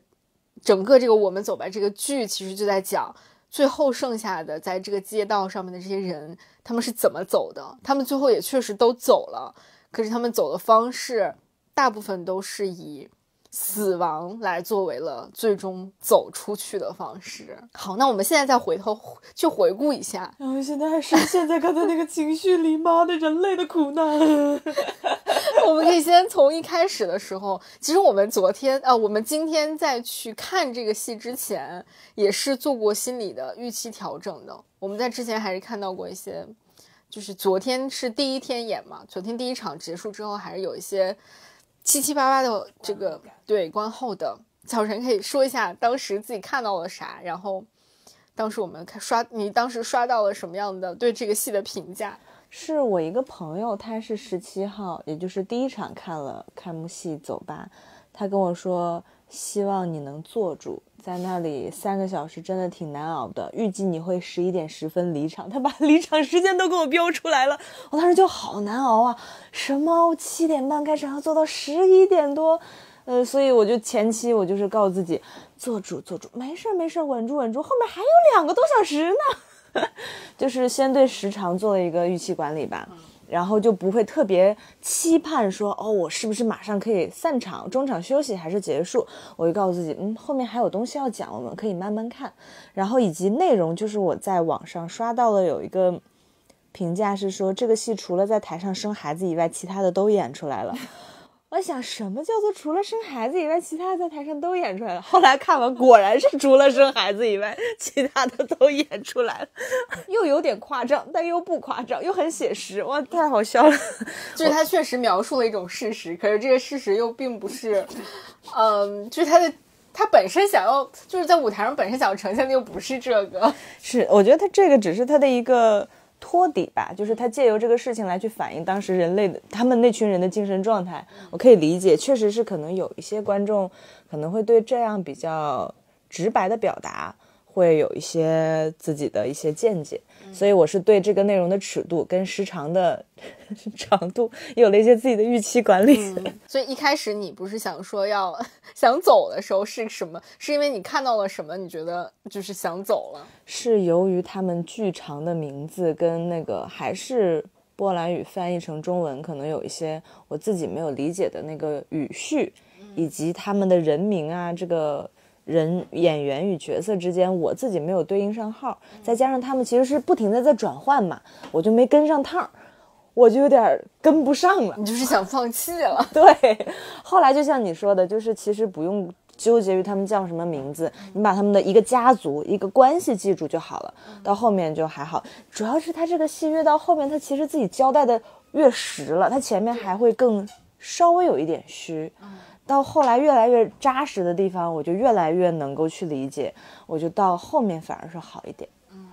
整个这个“我们走吧”这个剧，其实就在讲最后剩下的在这个街道上面的这些人，他们是怎么走的？他们最后也确实都走了，可是他们走的方式，大部分都是以。死亡来作为了最终走出去的方式。好，那我们现在再回头去回顾一下。我们现在还是现在刚才那个情绪里吗？那人类的苦难。我们可以先从一开始的时候，其实我们昨天啊，我们今天在去看这个戏之前，也是做过心理的预期调整的。我们在之前还是看到过一些，就是昨天是第一天演嘛，昨天第一场结束之后，还是有一些。七七八八的这个对观后的早晨可以说一下当时自己看到了啥，然后当时我们看刷你当时刷到了什么样的对这个戏的评价？是我一个朋友，他是十七号，也就是第一场看了开幕戏走吧，他跟我说。希望你能坐住，在那里三个小时真的挺难熬的。预计你会十一点十分离场，他把 离场时间都给我标出来了。我当时就好难熬啊，什么七点半开始，要坐到十一点多，呃，所以我就前期我就是告诉自己，坐住坐住，没事没事，稳住稳住，后面还有两个多小时呢，就是先对时长做了一个预期管理吧。然后就不会特别期盼说，哦，我是不是马上可以散场、中场休息还是结束？我就告诉自己，嗯，后面还有东西要讲，我们可以慢慢看。然后以及内容，就是我在网上刷到了有一个评价是说，这个戏除了在台上生孩子以外，其他的都演出来了。我想，什么叫做除了生孩子以外，其他在台上都演出来了。后来看完，果然是除了生孩子以外，其他的都演出来了。又有点夸张，但又不夸张，又很写实。哇，太好笑了。就是他确实描述了一种事实，可是这个事实又并不是，嗯，就是他的他本身想要就是在舞台上本身想要呈现的又不是这个。是，我觉得他这个只是他的一个。托底吧，就是他借由这个事情来去反映当时人类的他们那群人的精神状态，我可以理解，确实是可能有一些观众可能会对这样比较直白的表达会有一些自己的一些见解，所以我是对这个内容的尺度跟时长的。长度有了一些自己的预期管理，所以一开始你不是想说要 想走的时候是什么？是因为你看到了什么？你觉得就是想走了？是由于他们剧长的名字跟那个还是波兰语翻译成中文，可能有一些我自己没有理解的那个语序，以及他们的人名啊，这个人演员与角色之间我自己没有对应上号，再加上他们其实是不停的在转换嘛，我就没跟上趟儿。我就有点跟不上了，你就是想放弃了。对，后来就像你说的，就是其实不用纠结于他们叫什么名字，你把他们的一个家族、一个关系记住就好了。到后面就还好，主要是他这个戏越到后面，他其实自己交代的越实了，他前面还会更稍微有一点虚。到后来越来越扎实的地方，我就越来越能够去理解，我就到后面反而是好一点。嗯，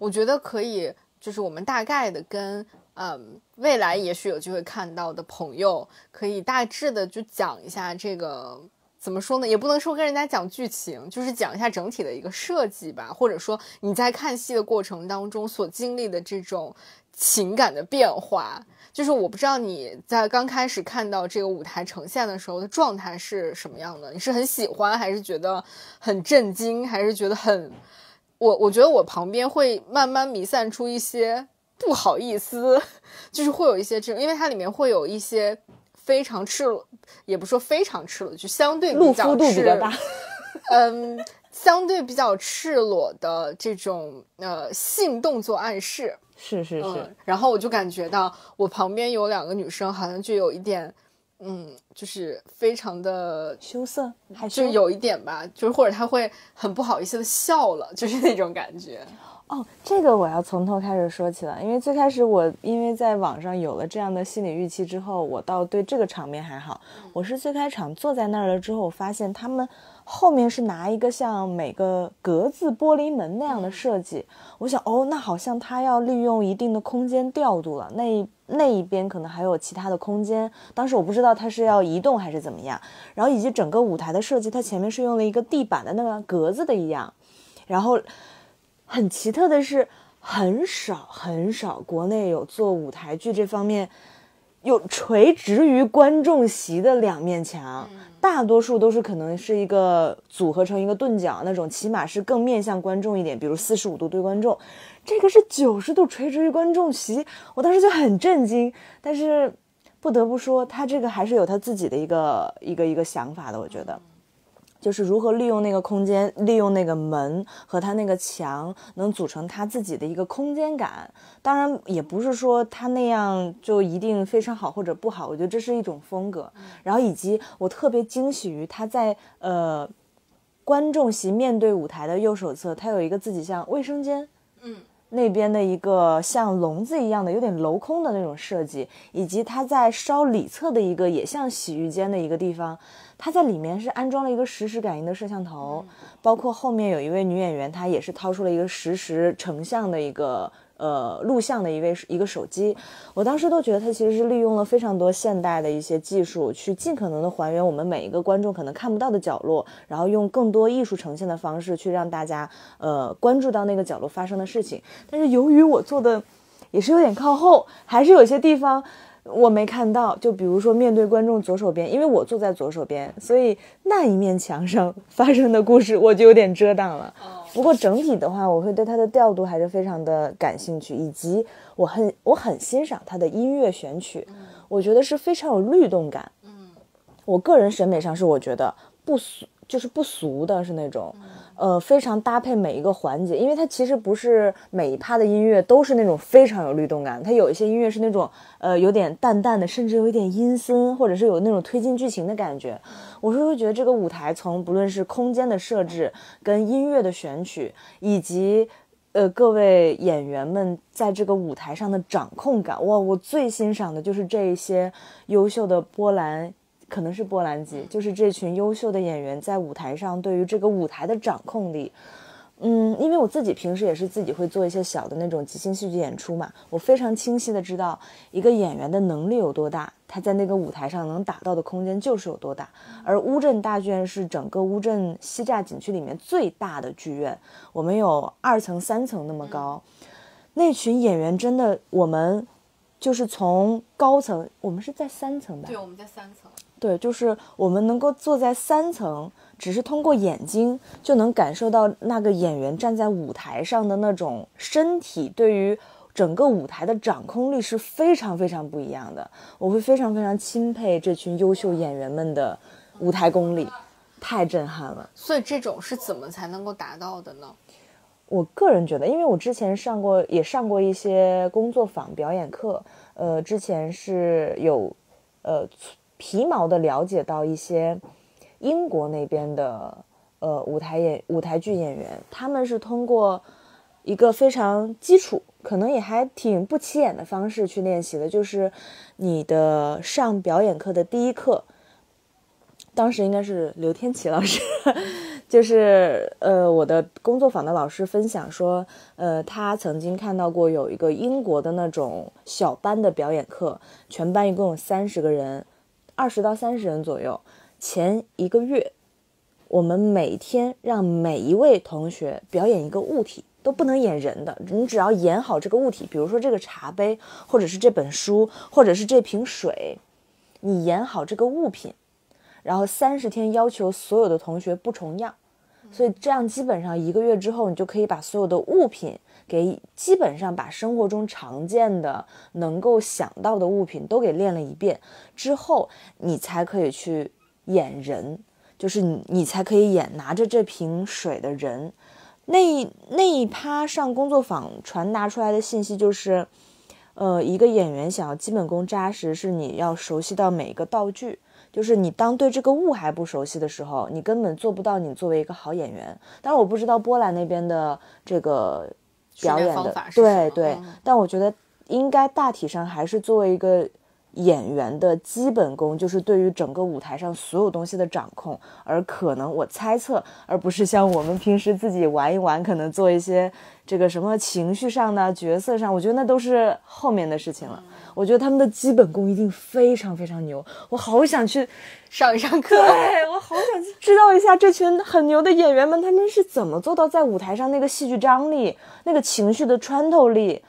我觉得可以，就是我们大概的跟。嗯，未来也许有机会看到的朋友，可以大致的就讲一下这个怎么说呢？也不能说跟人家讲剧情，就是讲一下整体的一个设计吧，或者说你在看戏的过程当中所经历的这种情感的变化。就是我不知道你在刚开始看到这个舞台呈现的时候的状态是什么样的，你是很喜欢，还是觉得很震惊，还是觉得很……我我觉得我旁边会慢慢弥散出一些。不好意思，就是会有一些这种，因为它里面会有一些非常赤裸，也不说非常赤裸，就相对比较度比较大，嗯，相对比较赤裸的这种呃性动作暗示，是是是。然后我就感觉到我旁边有两个女生，好像就有一点，嗯，就是非常的羞涩，还是有一点吧，就是或者她会很不好意思的笑了，就是那种感觉。哦，这个我要从头开始说起了，因为最开始我因为在网上有了这样的心理预期之后，我倒对这个场面还好。我是最开场坐在那儿了之后，我发现他们后面是拿一个像每个格子玻璃门那样的设计，我想哦，那好像他要利用一定的空间调度了，那那一边可能还有其他的空间。当时我不知道他是要移动还是怎么样，然后以及整个舞台的设计，它前面是用了一个地板的那个格子的一样，然后。很奇特的是，很少很少，国内有做舞台剧这方面有垂直于观众席的两面墙，大多数都是可能是一个组合成一个钝角那种，起码是更面向观众一点，比如四十五度对观众，这个是九十度垂直于观众席，我当时就很震惊，但是不得不说，他这个还是有他自己的一个一个一个想法的，我觉得。就是如何利用那个空间，利用那个门和他那个墙，能组成他自己的一个空间感。当然，也不是说他那样就一定非常好或者不好。我觉得这是一种风格。然后，以及我特别惊喜于他在呃观众席面对舞台的右手侧，他有一个自己像卫生间。嗯。那边的一个像笼子一样的、有点镂空的那种设计，以及它在烧里侧的一个也像洗浴间的一个地方，它在里面是安装了一个实时感应的摄像头，包括后面有一位女演员，她也是掏出了一个实时成像的一个。呃，录像的一位一个手机，我当时都觉得它其实是利用了非常多现代的一些技术，去尽可能的还原我们每一个观众可能看不到的角落，然后用更多艺术呈现的方式去让大家呃关注到那个角落发生的事情。但是由于我坐的也是有点靠后，还是有些地方我没看到。就比如说面对观众左手边，因为我坐在左手边，所以那一面墙上发生的故事我就有点遮挡了。不过整体的话，我会对他的调度还是非常的感兴趣，以及我很我很欣赏他的音乐选曲，我觉得是非常有律动感。嗯，我个人审美上是我觉得不俗。就是不俗的，是那种，呃，非常搭配每一个环节，因为它其实不是每一趴的音乐都是那种非常有律动感，它有一些音乐是那种，呃，有点淡淡的，甚至有一点阴森，或者是有那种推进剧情的感觉。我是会觉得这个舞台从不论是空间的设置、跟音乐的选取，以及，呃，各位演员们在这个舞台上的掌控感，哇，我最欣赏的就是这一些优秀的波兰。可能是波兰籍，就是这群优秀的演员在舞台上对于这个舞台的掌控力，嗯，因为我自己平时也是自己会做一些小的那种即兴戏剧演出嘛，我非常清晰的知道一个演员的能力有多大，他在那个舞台上能达到的空间就是有多大。而乌镇大剧院是整个乌镇西栅景区里面最大的剧院，我们有二层三层那么高，那群演员真的，我们就是从高层，我们是在三层吧？对，我们在三层。对，就是我们能够坐在三层，只是通过眼睛就能感受到那个演员站在舞台上的那种身体对于整个舞台的掌控力是非常非常不一样的。我会非常非常钦佩这群优秀演员们的舞台功力，太震撼了。所以这种是怎么才能够达到的呢？我个人觉得，因为我之前上过也上过一些工作坊表演课，呃，之前是有，呃。皮毛的了解到一些英国那边的呃舞台演舞台剧演员，他们是通过一个非常基础，可能也还挺不起眼的方式去练习的，就是你的上表演课的第一课，当时应该是刘天琪老师，就是呃我的工作坊的老师分享说，呃他曾经看到过有一个英国的那种小班的表演课，全班一共有三十个人。二十到三十人左右，前一个月，我们每天让每一位同学表演一个物体，都不能演人的。你只要演好这个物体，比如说这个茶杯，或者是这本书，或者是这瓶水，你演好这个物品，然后三十天要求所有的同学不重样，所以这样基本上一个月之后，你就可以把所有的物品。给基本上把生活中常见的能够想到的物品都给练了一遍之后，你才可以去演人，就是你你才可以演拿着这瓶水的人。那那一趴上工作坊传达出来的信息就是，呃，一个演员想要基本功扎实，是你要熟悉到每一个道具。就是你当对这个物还不熟悉的时候，你根本做不到。你作为一个好演员，但是我不知道波兰那边的这个。表演的对对，但我觉得应该大体上还是作为一个演员的基本功，就是对于整个舞台上所有东西的掌控。而可能我猜测，而不是像我们平时自己玩一玩，可能做一些这个什么情绪上呢、角色上，我觉得那都是后面的事情了。我觉得他们的基本功一定非常非常牛，我好想去上一上课，对我好想去知道一下这群很牛的演员们他们是怎么做到在舞台上那个戏剧张力、那个情绪的穿透力。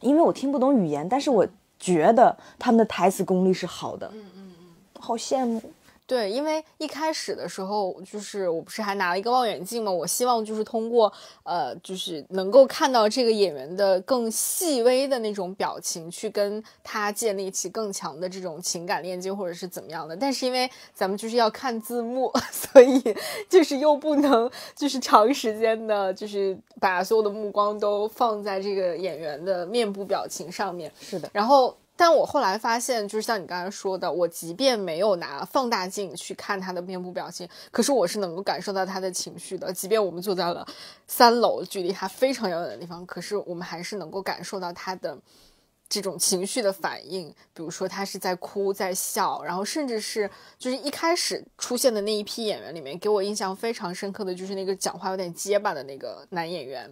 因为我听不懂语言，但是我觉得他们的台词功力是好的，嗯嗯嗯，好羡慕。对，因为一开始的时候，就是我不是还拿了一个望远镜嘛，我希望就是通过，呃，就是能够看到这个演员的更细微的那种表情，去跟他建立起更强的这种情感链接，或者是怎么样的。但是因为咱们就是要看字幕，所以就是又不能就是长时间的，就是把所有的目光都放在这个演员的面部表情上面。是的，然后。但我后来发现，就是像你刚才说的，我即便没有拿放大镜去看他的面部表情，可是我是能够感受到他的情绪的。即便我们坐在了三楼，距离他非常遥远的地方，可是我们还是能够感受到他的这种情绪的反应。比如说，他是在哭，在笑，然后甚至是就是一开始出现的那一批演员里面，给我印象非常深刻的就是那个讲话有点结巴的那个男演员。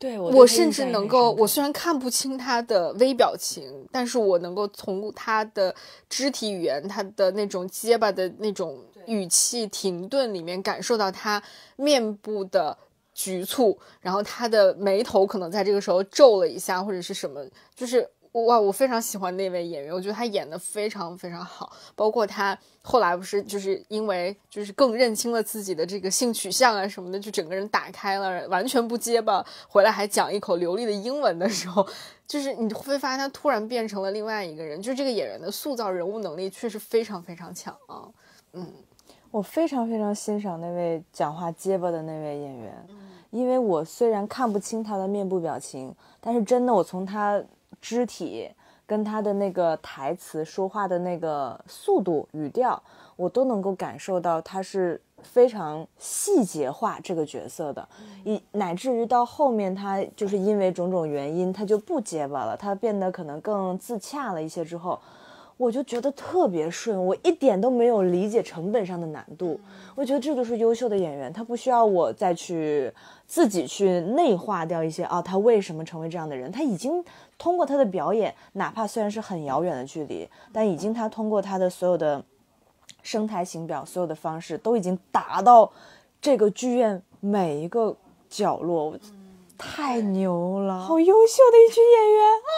对我甚至能够，我虽然看不清他的微表情，但是我能够从他的肢体语言、他的那种结巴的那种语气停顿里面，感受到他面部的局促，然后他的眉头可能在这个时候皱了一下或者是什么，就是。哇，我非常喜欢那位演员，我觉得他演的非常非常好。包括他后来不是就是因为就是更认清了自己的这个性取向啊什么的，就整个人打开了，完全不结巴，回来还讲一口流利的英文的时候，就是你会发现他突然变成了另外一个人。就是这个演员的塑造人物能力确实非常非常强啊。嗯，我非常非常欣赏那位讲话结巴的那位演员，因为我虽然看不清他的面部表情，但是真的我从他。肢体跟他的那个台词、说话的那个速度、语调，我都能够感受到，他是非常细节化这个角色的，以乃至于到后面，他就是因为种种原因，他就不结巴了，他变得可能更自洽了一些之后，我就觉得特别顺，我一点都没有理解成本上的难度，我觉得这就是优秀的演员，他不需要我再去自己去内化掉一些啊，他为什么成为这样的人，他已经。通过他的表演，哪怕虽然是很遥远的距离，但已经他通过他的所有的声台形表所有的方式，都已经达到这个剧院每一个角落。太牛了，好优秀的一群演员啊！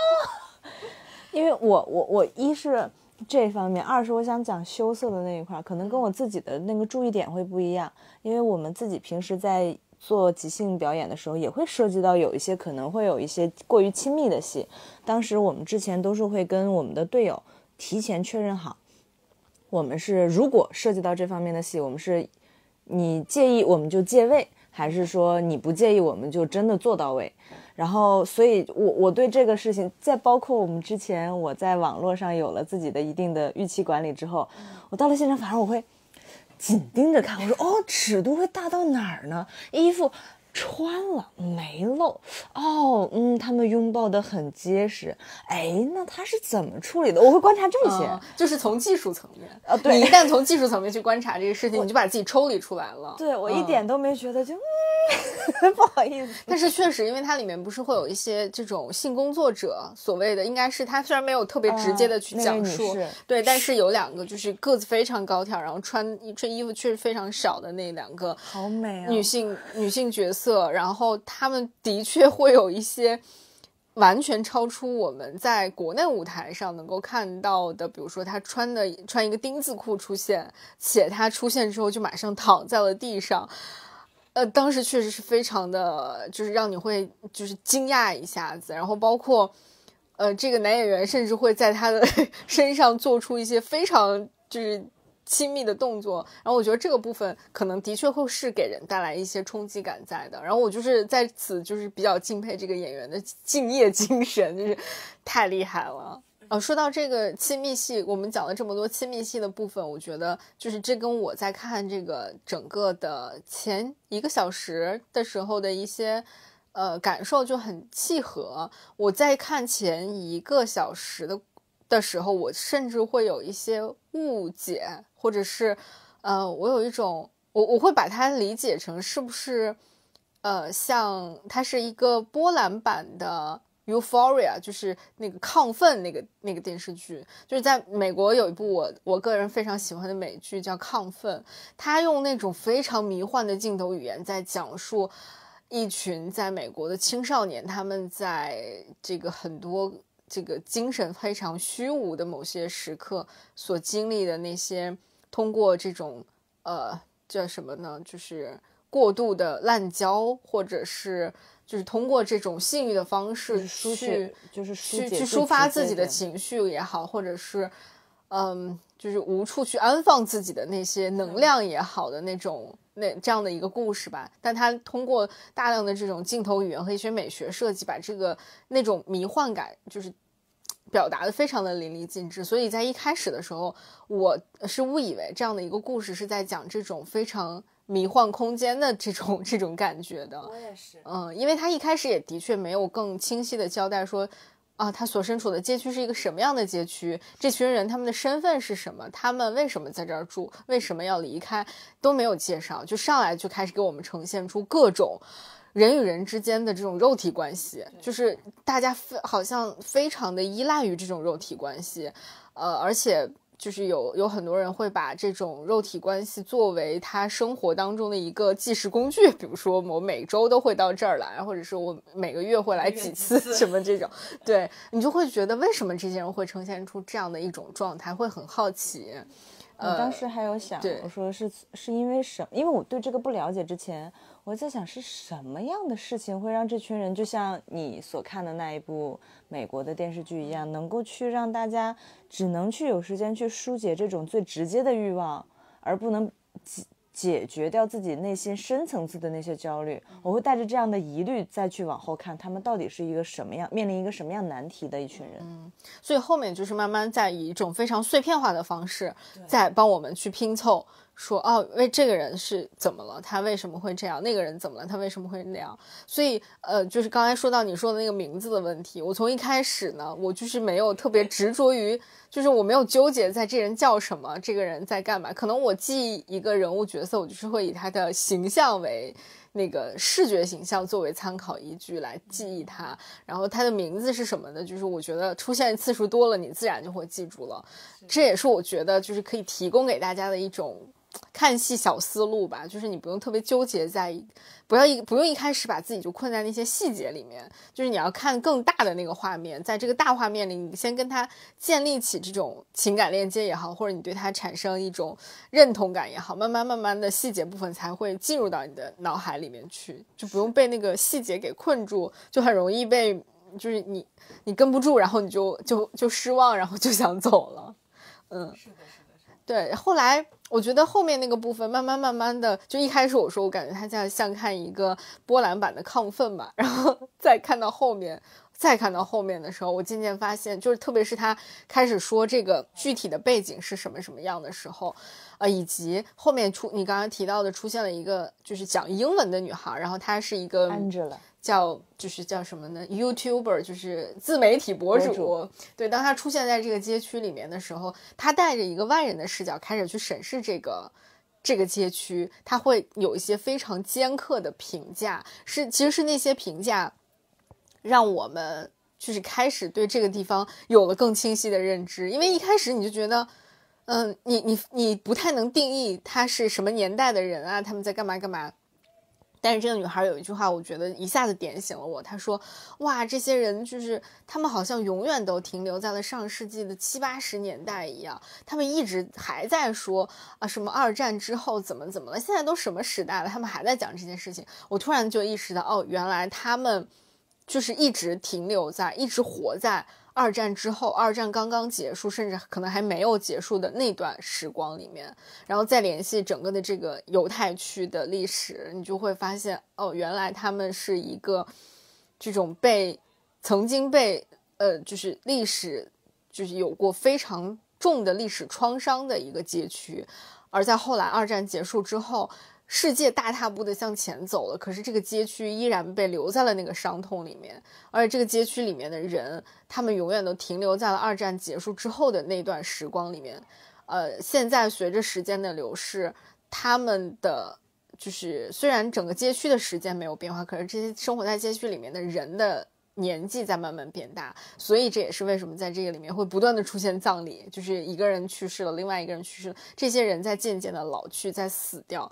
因为我我我一是这方面，二是我想讲羞涩的那一块，可能跟我自己的那个注意点会不一样，因为我们自己平时在。做即兴表演的时候，也会涉及到有一些可能会有一些过于亲密的戏。当时我们之前都是会跟我们的队友提前确认好，我们是如果涉及到这方面的戏，我们是你介意我们就借位，还是说你不介意我们就真的做到位。然后，所以我我对这个事情，在包括我们之前我在网络上有了自己的一定的预期管理之后，我到了现场反而我会。紧盯着看，我说哦，尺度会大到哪儿呢？衣服穿了没漏？哦，嗯，他们拥抱的很结实。哎，那他是怎么处理的？我会观察这些，就是从技术层面啊。对，一旦从技术层面去观察这个事情，你就把自己抽离出来了。对，我一点都没觉得就。不好意思，但是确实，因为它里面不是会有一些这种性工作者所谓的，应该是他虽然没有特别直接的去讲述，对，但是有两个就是个子非常高挑，然后穿穿衣服确实非常少的那两个，好美啊，女性女性角色，然后他们的确会有一些完全超出我们在国内舞台上能够看到的，比如说她穿的穿一个丁字裤出现，且她出现之后就马上躺在了地上。呃，当时确实是非常的，就是让你会就是惊讶一下子，然后包括，呃，这个男演员甚至会在他的 身上做出一些非常就是亲密的动作，然后我觉得这个部分可能的确会是给人带来一些冲击感在的，然后我就是在此就是比较敬佩这个演员的敬业精神，就是太厉害了。呃，说到这个亲密戏，我们讲了这么多亲密戏的部分，我觉得就是这跟我在看这个整个的前一个小时的时候的一些，呃，感受就很契合。我在看前一个小时的的时候，我甚至会有一些误解，或者是，呃，我有一种，我我会把它理解成是不是，呃，像它是一个波兰版的。Euphoria 就是那个亢奋，那个那个电视剧，就是在美国有一部我我个人非常喜欢的美剧叫《亢奋》，它用那种非常迷幻的镜头语言在讲述一群在美国的青少年，他们在这个很多这个精神非常虚无的某些时刻所经历的那些，通过这种呃叫什么呢？就是过度的滥交，或者是。就是通过这种性欲的方式去，就是去去抒发自己的情绪也好，或者是，嗯，就是无处去安放自己的那些能量也好的那种那这样的一个故事吧。但他通过大量的这种镜头语言和一些美学设计，把这个那种迷幻感就是表达的非常的淋漓尽致。所以在一开始的时候，我是误以为这样的一个故事是在讲这种非常。迷幻空间的这种这种感觉的，我也是，嗯，因为他一开始也的确没有更清晰的交代说，啊，他所身处的街区是一个什么样的街区，这群人他们的身份是什么，他们为什么在这儿住，为什么要离开，都没有介绍，就上来就开始给我们呈现出各种人与人之间的这种肉体关系，就是大家非好像非常的依赖于这种肉体关系，呃，而且。就是有有很多人会把这种肉体关系作为他生活当中的一个计时工具，比如说我每周都会到这儿来，或者是我每个月会来几次，什么这种，对你就会觉得为什么这些人会呈现出这样的一种状态，会很好奇。我当时还有想，我说是是因为什？么？因为我对这个不了解之前。我在想是什么样的事情会让这群人就像你所看的那一部美国的电视剧一样，能够去让大家只能去有时间去疏解这种最直接的欲望，而不能解解决掉自己内心深层次的那些焦虑。我会带着这样的疑虑再去往后看，他们到底是一个什么样面临一个什么样难题的一群人。嗯，所以后面就是慢慢在以一种非常碎片化的方式在帮我们去拼凑。说哦，为这个人是怎么了？他为什么会这样？那个人怎么了？他为什么会那样？所以，呃，就是刚才说到你说的那个名字的问题，我从一开始呢，我就是没有特别执着于，就是我没有纠结在这人叫什么，这个人在干嘛。可能我记一个人物角色，我就是会以他的形象为。那个视觉形象作为参考依据来记忆它，然后它的名字是什么呢？就是我觉得出现次数多了，你自然就会记住了。这也是我觉得就是可以提供给大家的一种看戏小思路吧，就是你不用特别纠结在。不要一不用一开始把自己就困在那些细节里面，就是你要看更大的那个画面，在这个大画面里，你先跟他建立起这种情感链接也好，或者你对他产生一种认同感也好，慢慢慢慢的细节部分才会进入到你的脑海里面去，就不用被那个细节给困住，就很容易被就是你你跟不住，然后你就就就失望，然后就想走了，嗯，是的，是的，是对，后来。我觉得后面那个部分慢慢慢慢的，就一开始我说我感觉他像像看一个波兰版的亢奋吧，然后 再看到后面。再看到后面的时候，我渐渐发现，就是特别是他开始说这个具体的背景是什么什么样的时候，呃，以及后面出你刚刚提到的出现了一个就是讲英文的女孩，然后她是一个 Angela，叫就是叫什么呢？Youtuber，就是自媒体博主。对，当她出现在这个街区里面的时候，她带着一个外人的视角开始去审视这个这个街区，她会有一些非常尖刻的评价，是其实是那些评价。让我们就是开始对这个地方有了更清晰的认知，因为一开始你就觉得，嗯，你你你不太能定义他是什么年代的人啊，他们在干嘛干嘛。但是这个女孩有一句话，我觉得一下子点醒了我。她说：“哇，这些人就是他们好像永远都停留在了上世纪的七八十年代一样，他们一直还在说啊什么二战之后怎么怎么了，现在都什么时代了，他们还在讲这件事情。”我突然就意识到，哦，原来他们。就是一直停留在，一直活在二战之后，二战刚刚结束，甚至可能还没有结束的那段时光里面。然后再联系整个的这个犹太区的历史，你就会发现，哦，原来他们是一个这种被曾经被呃，就是历史就是有过非常重的历史创伤的一个街区，而在后来二战结束之后。世界大踏步的向前走了，可是这个街区依然被留在了那个伤痛里面，而且这个街区里面的人，他们永远都停留在了二战结束之后的那段时光里面。呃，现在随着时间的流逝，他们的就是虽然整个街区的时间没有变化，可是这些生活在街区里面的人的年纪在慢慢变大，所以这也是为什么在这个里面会不断的出现葬礼，就是一个人去世了，另外一个人去世，了，这些人在渐渐的老去，在死掉。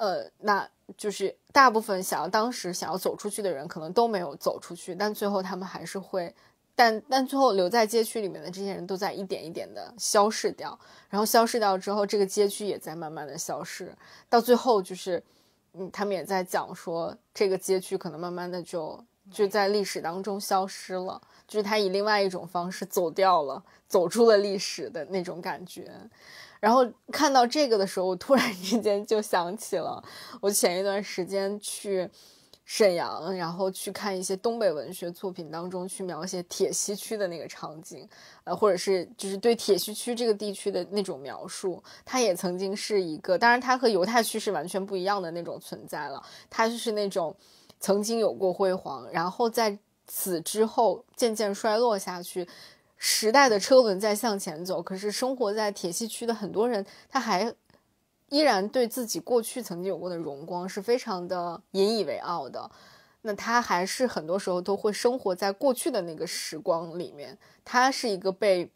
呃，那就是大部分想要当时想要走出去的人，可能都没有走出去，但最后他们还是会，但但最后留在街区里面的这些人都在一点一点的消失掉，然后消失掉之后，这个街区也在慢慢的消失，到最后就是，嗯，他们也在讲说，这个街区可能慢慢的就就在历史当中消失了，就是他以另外一种方式走掉了，走出了历史的那种感觉。然后看到这个的时候，我突然之间就想起了我前一段时间去沈阳，然后去看一些东北文学作品当中去描写铁西区的那个场景，呃，或者是就是对铁西区这个地区的那种描述。它也曾经是一个，当然它和犹太区是完全不一样的那种存在了。它就是那种曾经有过辉煌，然后在此之后渐渐衰落下去。时代的车轮在向前走，可是生活在铁西区的很多人，他还依然对自己过去曾经有过的荣光是非常的引以为傲的。那他还是很多时候都会生活在过去的那个时光里面。他是一个被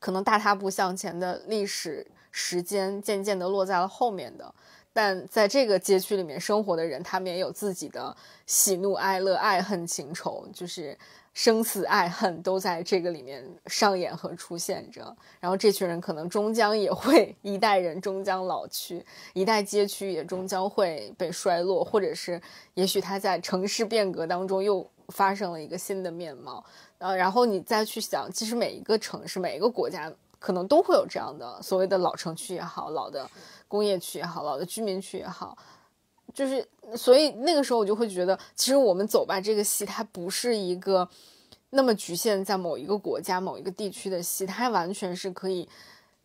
可能大踏步向前的历史时间渐渐地落在了后面的。但在这个街区里面生活的人，他们也有自己的喜怒哀乐、爱恨情仇，就是。生死爱恨都在这个里面上演和出现着，然后这群人可能终将也会 一代人终将老去，一代街区也终将会被衰落，或者是也许他在城市变革当中又发生了一个新的面貌。呃，然后你再去想，其实每一个城市、每一个国家可能都会有这样的所谓的老城区也好，老的工业区也好，老的居民区也好。就是，所以那个时候我就会觉得，其实我们走吧这个戏，它不是一个那么局限在某一个国家、某一个地区的戏，它完全是可以，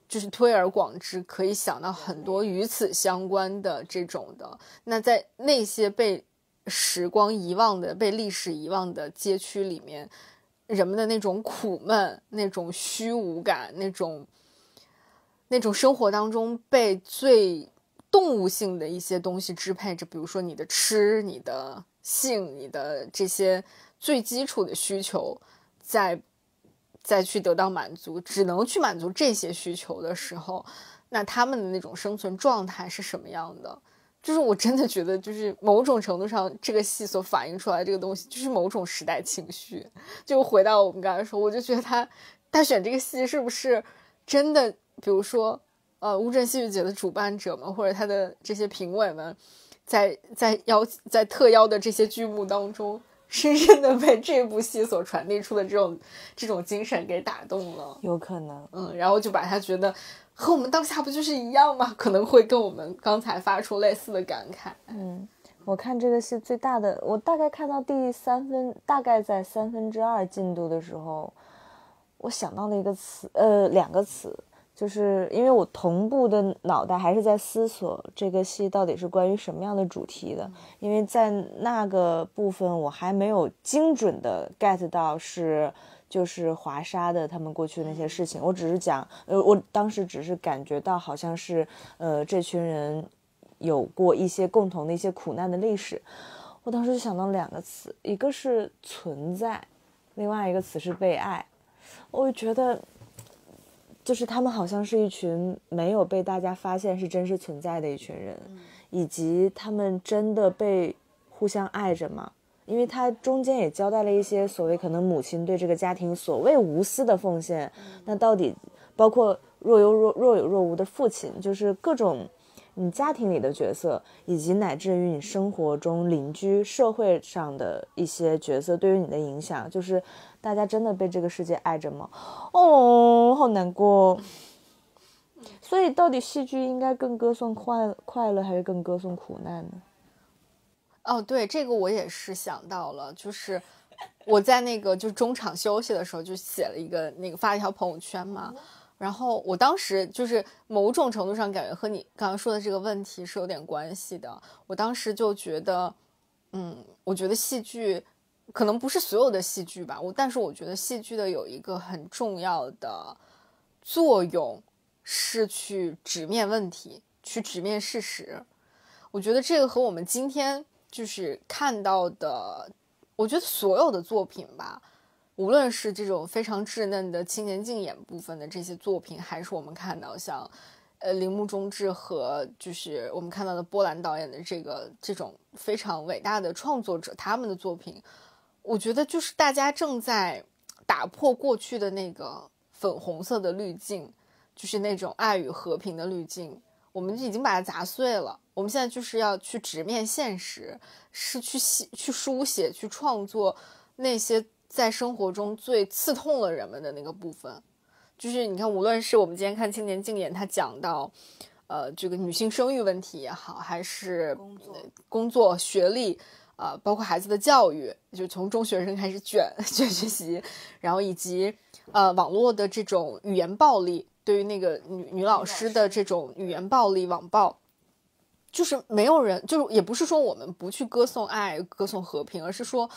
就是推而广之，可以想到很多与此相关的这种的。那在那些被时光遗忘的、被历史遗忘的街区里面，人们的那种苦闷、那种虚无感、那种那种生活当中被最。动物性的一些东西支配着，比如说你的吃、你的性、你的这些最基础的需求，在再去得到满足，只能去满足这些需求的时候，那他们的那种生存状态是什么样的？就是我真的觉得，就是某种程度上，这个戏所反映出来这个东西，就是某种时代情绪。就回到我们刚才说，我就觉得他他选这个戏是不是真的？比如说。呃，乌镇戏剧节的主办者们或者他的这些评委们，在在邀在特邀的这些剧目当中，深深的被这部戏所传递出的这种这种精神给打动了，有可能，嗯，然后就把他觉得和我们当下不就是一样吗？可能会跟我们刚才发出类似的感慨，嗯，我看这个戏最大的，我大概看到第三分，大概在三分之二进度的时候，我想到了一个词，呃，两个词。就是因为我同步的脑袋还是在思索这个戏到底是关于什么样的主题的，因为在那个部分我还没有精准的 get 到是就是华沙的他们过去的那些事情，我只是讲呃我当时只是感觉到好像是呃这群人有过一些共同的一些苦难的历史，我当时就想到两个词，一个是存在，另外一个词是被爱，我就觉得。就是他们好像是一群没有被大家发现是真实存在的一群人，以及他们真的被互相爱着吗？因为他中间也交代了一些所谓可能母亲对这个家庭所谓无私的奉献，那到底包括若有若若有若无的父亲，就是各种。你家庭里的角色，以及乃至于你生活中邻居、社会上的一些角色，对于你的影响，就是大家真的被这个世界爱着吗？哦，好难过。所以到底戏剧应该更歌颂快快乐，还是更歌颂苦难呢？哦，对，这个我也是想到了，就是我在那个就中场休息的时候，就写了一个那个发一条朋友圈嘛。然后我当时就是某种程度上感觉和你刚刚说的这个问题是有点关系的。我当时就觉得，嗯，我觉得戏剧可能不是所有的戏剧吧，我但是我觉得戏剧的有一个很重要的作用是去直面问题，去直面事实。我觉得这个和我们今天就是看到的，我觉得所有的作品吧。无论是这种非常稚嫩的青年竞演部分的这些作品，还是我们看到像，呃，铃木忠志和就是我们看到的波兰导演的这个这种非常伟大的创作者他们的作品，我觉得就是大家正在打破过去的那个粉红色的滤镜，就是那种爱与和平的滤镜，我们已经把它砸碎了。我们现在就是要去直面现实，是去写、去书写、去创作那些。在生活中最刺痛了人们的那个部分，就是你看，无论是我们今天看青年竞演，他讲到，呃，这个女性生育问题也好，还是工作、工作、学历，啊，包括孩子的教育，就从中学生开始卷 卷学习，然后以及，呃，网络的这种语言暴力，对于那个女女老师的这种语言暴力、网暴，就是没有人，就是也不是说我们不去歌颂爱、歌颂和平，而是说。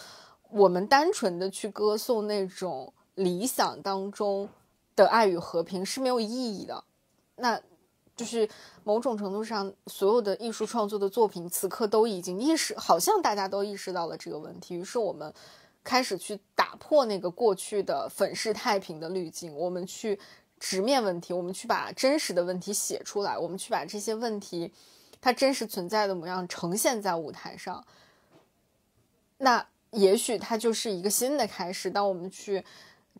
我们单纯的去歌颂那种理想当中的爱与和平是没有意义的，那，就是某种程度上，所有的艺术创作的作品，此刻都已经意识，好像大家都意识到了这个问题。于是我们开始去打破那个过去的粉饰太平的滤镜，我们去直面问题，我们去把真实的问题写出来，我们去把这些问题它真实存在的模样呈现在舞台上。那。也许它就是一个新的开始。当我们去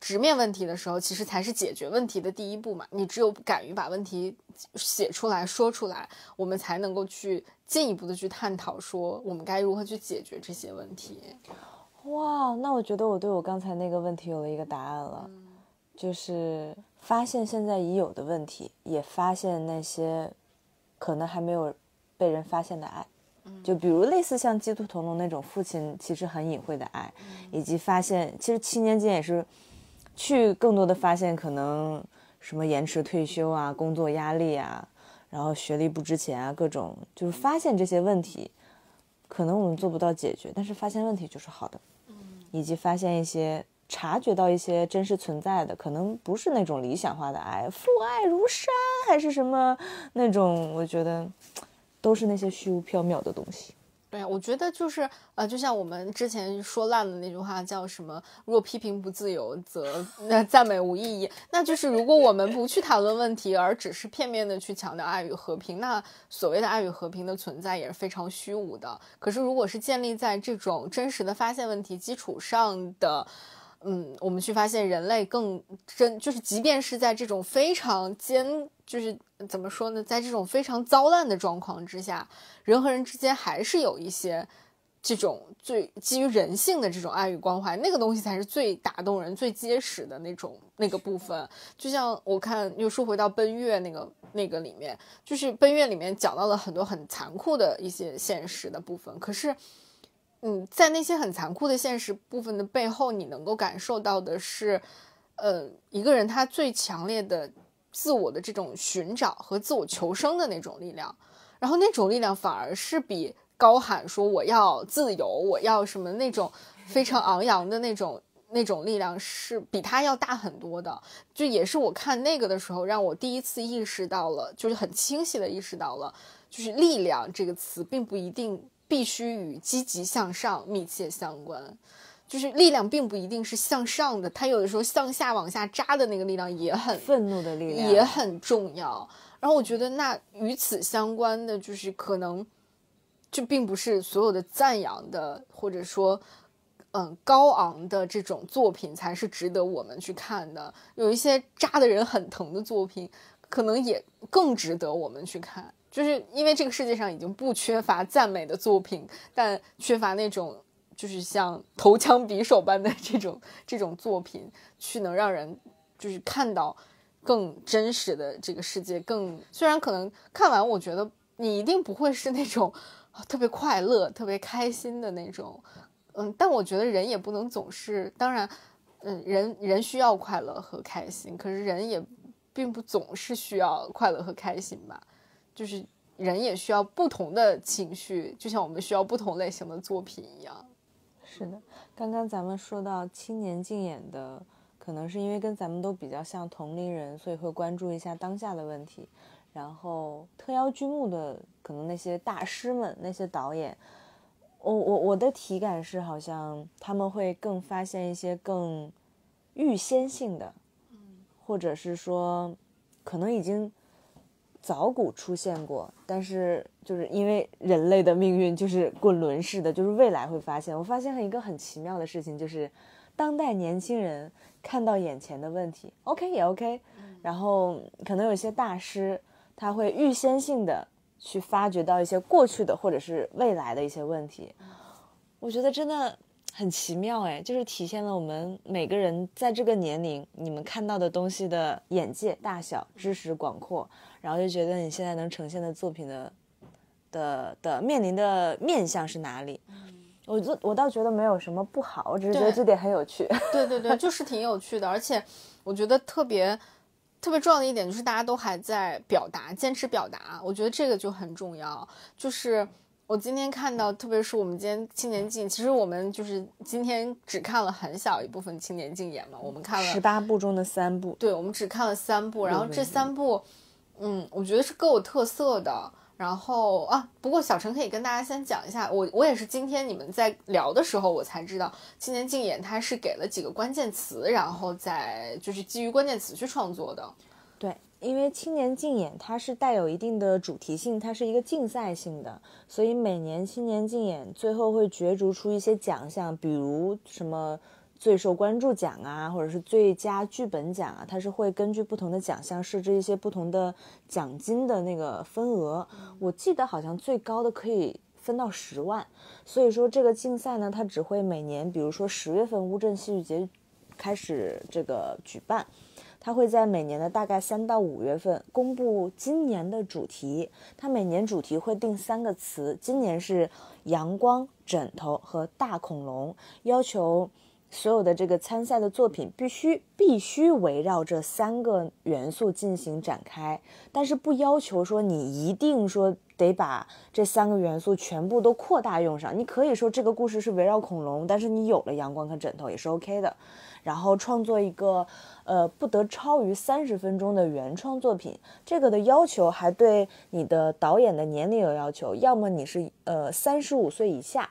直面问题的时候，其实才是解决问题的第一步嘛。你只有敢于把问题写出来说出来，我们才能够去进一步的去探讨，说我们该如何去解决这些问题。哇，那我觉得我对我刚才那个问题有了一个答案了，就是发现现在已有的问题，也发现那些可能还没有被人发现的爱。就比如类似像《鸡兔同笼》那种父亲其实很隐晦的爱，以及发现其实七年间也是去更多的发现，可能什么延迟退休啊、工作压力啊，然后学历不值钱啊，各种就是发现这些问题，可能我们做不到解决，但是发现问题就是好的，以及发现一些察觉到一些真实存在的，可能不是那种理想化的爱，父爱如山还是什么那种，我觉得。都是那些虚无缥缈的东西。对，我觉得就是呃，就像我们之前说烂的那句话，叫什么？若批评不自由，则那赞美无意义。那就是如果我们不去谈论问题，而只是片面的去强调爱与和平，那所谓的爱与和平的存在也是非常虚无的。可是，如果是建立在这种真实的发现问题基础上的。嗯，我们去发现，人类更真就是，即便是在这种非常艰，就是怎么说呢，在这种非常糟烂的状况之下，人和人之间还是有一些这种最基于人性的这种爱与关怀，那个东西才是最打动人、最结实的那种那个部分。就像我看又说回到《奔月》那个那个里面，就是《奔月》里面讲到了很多很残酷的一些现实的部分，可是。嗯，在那些很残酷的现实部分的背后，你能够感受到的是，呃，一个人他最强烈的自我的这种寻找和自我求生的那种力量，然后那种力量反而是比高喊说我要自由，我要什么那种非常昂扬的那种那种力量是比他要大很多的。就也是我看那个的时候，让我第一次意识到了，就是很清晰的意识到了，就是“力量”这个词并不一定。必须与积极向上密切相关，就是力量并不一定是向上的，它有的时候向下往下扎的那个力量也很愤怒的力量也很重要。然后我觉得那与此相关的，就是可能就并不是所有的赞扬的或者说嗯高昂的这种作品才是值得我们去看的，有一些扎的人很疼的作品，可能也更值得我们去看。就是因为这个世界上已经不缺乏赞美的作品，但缺乏那种就是像投枪匕首般的这种这种作品，去能让人就是看到更真实的这个世界。更虽然可能看完，我觉得你一定不会是那种特别快乐、特别开心的那种。嗯，但我觉得人也不能总是，当然，嗯，人人需要快乐和开心，可是人也并不总是需要快乐和开心吧。就是人也需要不同的情绪，就像我们需要不同类型的作品一样。是的，刚刚咱们说到青年竞演的，可能是因为跟咱们都比较像同龄人，所以会关注一下当下的问题。然后特邀剧目的可能那些大师们、那些导演，我我我的体感是好像他们会更发现一些更预先性的，或者是说可能已经。早古出现过，但是就是因为人类的命运就是滚轮式的，就是未来会发现。我发现了一个很奇妙的事情，就是当代年轻人看到眼前的问题，OK 也 OK。然后可能有些大师他会预先性的去发掘到一些过去的或者是未来的一些问题，我觉得真的。很奇妙哎，就是体现了我们每个人在这个年龄，你们看到的东西的眼界大小、知识广阔，然后就觉得你现在能呈现的作品的的的面临的面相是哪里？我我倒觉得没有什么不好，我只是觉得这点很有趣。对对对，就是挺有趣的，而且我觉得特别特别重要的一点就是大家都还在表达，坚持表达，我觉得这个就很重要，就是。我今天看到，特别是我们今天青年竞，其实我们就是今天只看了很小一部分青年竞演嘛，我们看了十八部中的三部，对，我们只看了三部，然后这三部，嗯，我觉得是各有特色的。然后啊，不过小陈可以跟大家先讲一下，我我也是今天你们在聊的时候，我才知道青年竞演它是给了几个关键词，然后再就是基于关键词去创作的。因为青年竞演，它是带有一定的主题性，它是一个竞赛性的，所以每年青年竞演最后会角逐出一些奖项，比如什么最受关注奖啊，或者是最佳剧本奖啊，它是会根据不同的奖项设置一些不同的奖金的那个份额。我记得好像最高的可以分到十万，所以说这个竞赛呢，它只会每年，比如说十月份乌镇戏剧节开始这个举办。它会在每年的大概三到五月份公布今年的主题。它每年主题会定三个词，今年是阳光、枕头和大恐龙。要求所有的这个参赛的作品必须必须围绕这三个元素进行展开，但是不要求说你一定说得把这三个元素全部都扩大用上。你可以说这个故事是围绕恐龙，但是你有了阳光和枕头也是 OK 的。然后创作一个，呃，不得超于三十分钟的原创作品。这个的要求还对你的导演的年龄有要求，要么你是呃三十五岁以下，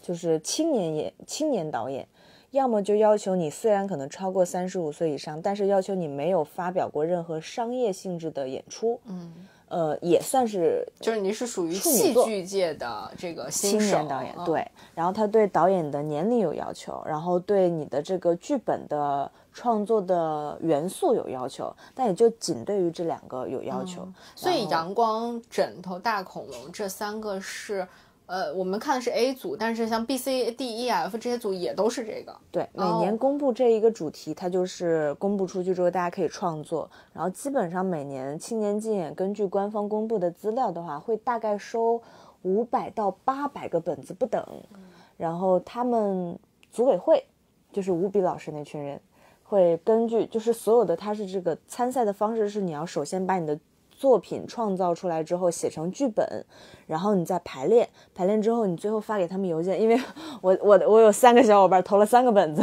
就是青年演青年导演，要么就要求你虽然可能超过三十五岁以上，但是要求你没有发表过任何商业性质的演出。嗯。呃，也算是，就是你是属于戏剧界的这个新人导演，对。然后他对导演的年龄有要求，然后对你的这个剧本的创作的元素有要求，但也就仅对于这两个有要求。所以，《阳光枕头大恐龙》这三个是。呃，我们看的是 A 组，但是像 B、C、D、E、F 这些组也都是这个。对，每年公布这一个主题，它就是公布出去之后，大家可以创作。然后基本上每年青年竞演，根据官方公布的资料的话，会大概收五百到八百个本子不等。然后他们组委会，就是五笔老师那群人，会根据就是所有的，他是这个参赛的方式是，你要首先把你的。作品创造出来之后，写成剧本，然后你再排练。排练之后，你最后发给他们邮件。因为 我我我有三个小伙伴投了三个本子，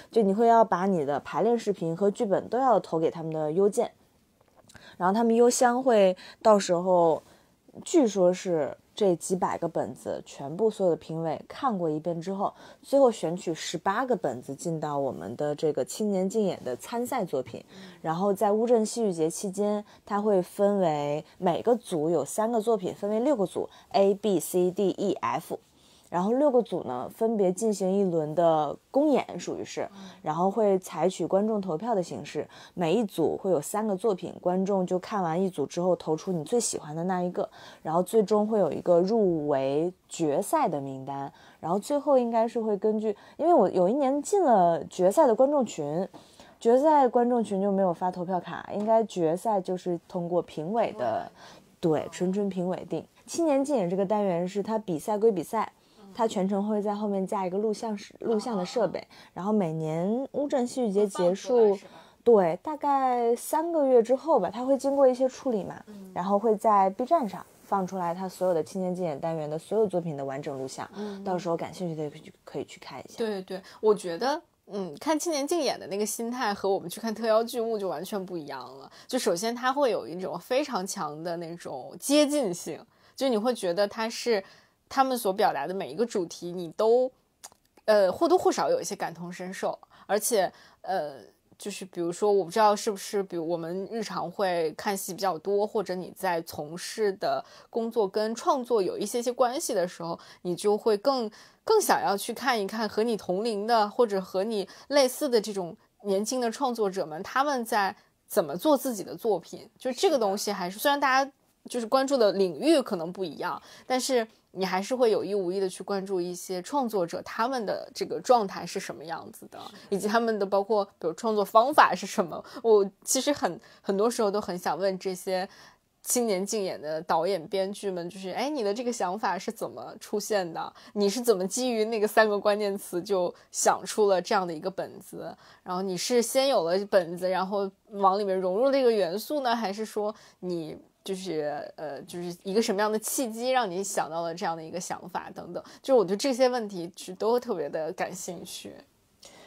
就你会要把你的排练视频和剧本都要投给他们的邮件。然后他们邮箱会到时候，据说是。这几百个本子，全部所有的评委看过一遍之后，最后选取十八个本子进到我们的这个青年竞演的参赛作品。然后在乌镇戏剧节期间，它会分为每个组有三个作品，分为六个组，A、B、C、D、E、F。然后六个组呢，分别进行一轮的公演，属于是，然后会采取观众投票的形式，每一组会有三个作品，观众就看完一组之后投出你最喜欢的那一个，然后最终会有一个入围决赛的名单，然后最后应该是会根据，因为我有一年进了决赛的观众群，决赛观众群就没有发投票卡，应该决赛就是通过评委的，对，纯纯评委定。青年竞演这个单元是他比赛归比赛。他全程会在后面加一个录像，录像的设备，然后每年乌镇戏剧节结束，对，大概三个月之后吧，他会经过一些处理嘛，然后会在 B 站上放出来他所有的青年竞演单元的所有作品的完整录像，到时候感兴趣的可以去看一下。对对，我觉得，嗯，看青年竞演的那个心态和我们去看特邀剧目就完全不一样了。就首先它会有一种非常强的那种接近性，就你会觉得它是。他们所表达的每一个主题，你都，呃，或多或少有一些感同身受，而且，呃，就是比如说，我不知道是不是，比如我们日常会看戏比较多，或者你在从事的工作跟创作有一些些关系的时候，你就会更更想要去看一看和你同龄的或者和你类似的这种年轻的创作者们他们在怎么做自己的作品，就这个东西还是虽然大家就是关注的领域可能不一样，但是。你还是会有意无意的去关注一些创作者他们的这个状态是什么样子的，以及他们的包括比如创作方法是什么。我其实很很多时候都很想问这些青年竞演的导演编剧们，就是哎，你的这个想法是怎么出现的？你是怎么基于那个三个关键词就想出了这样的一个本子？然后你是先有了本子，然后往里面融入这个元素呢，还是说你？就是呃，就是一个什么样的契机让你想到了这样的一个想法等等，就是我觉得这些问题其实都特别的感兴趣。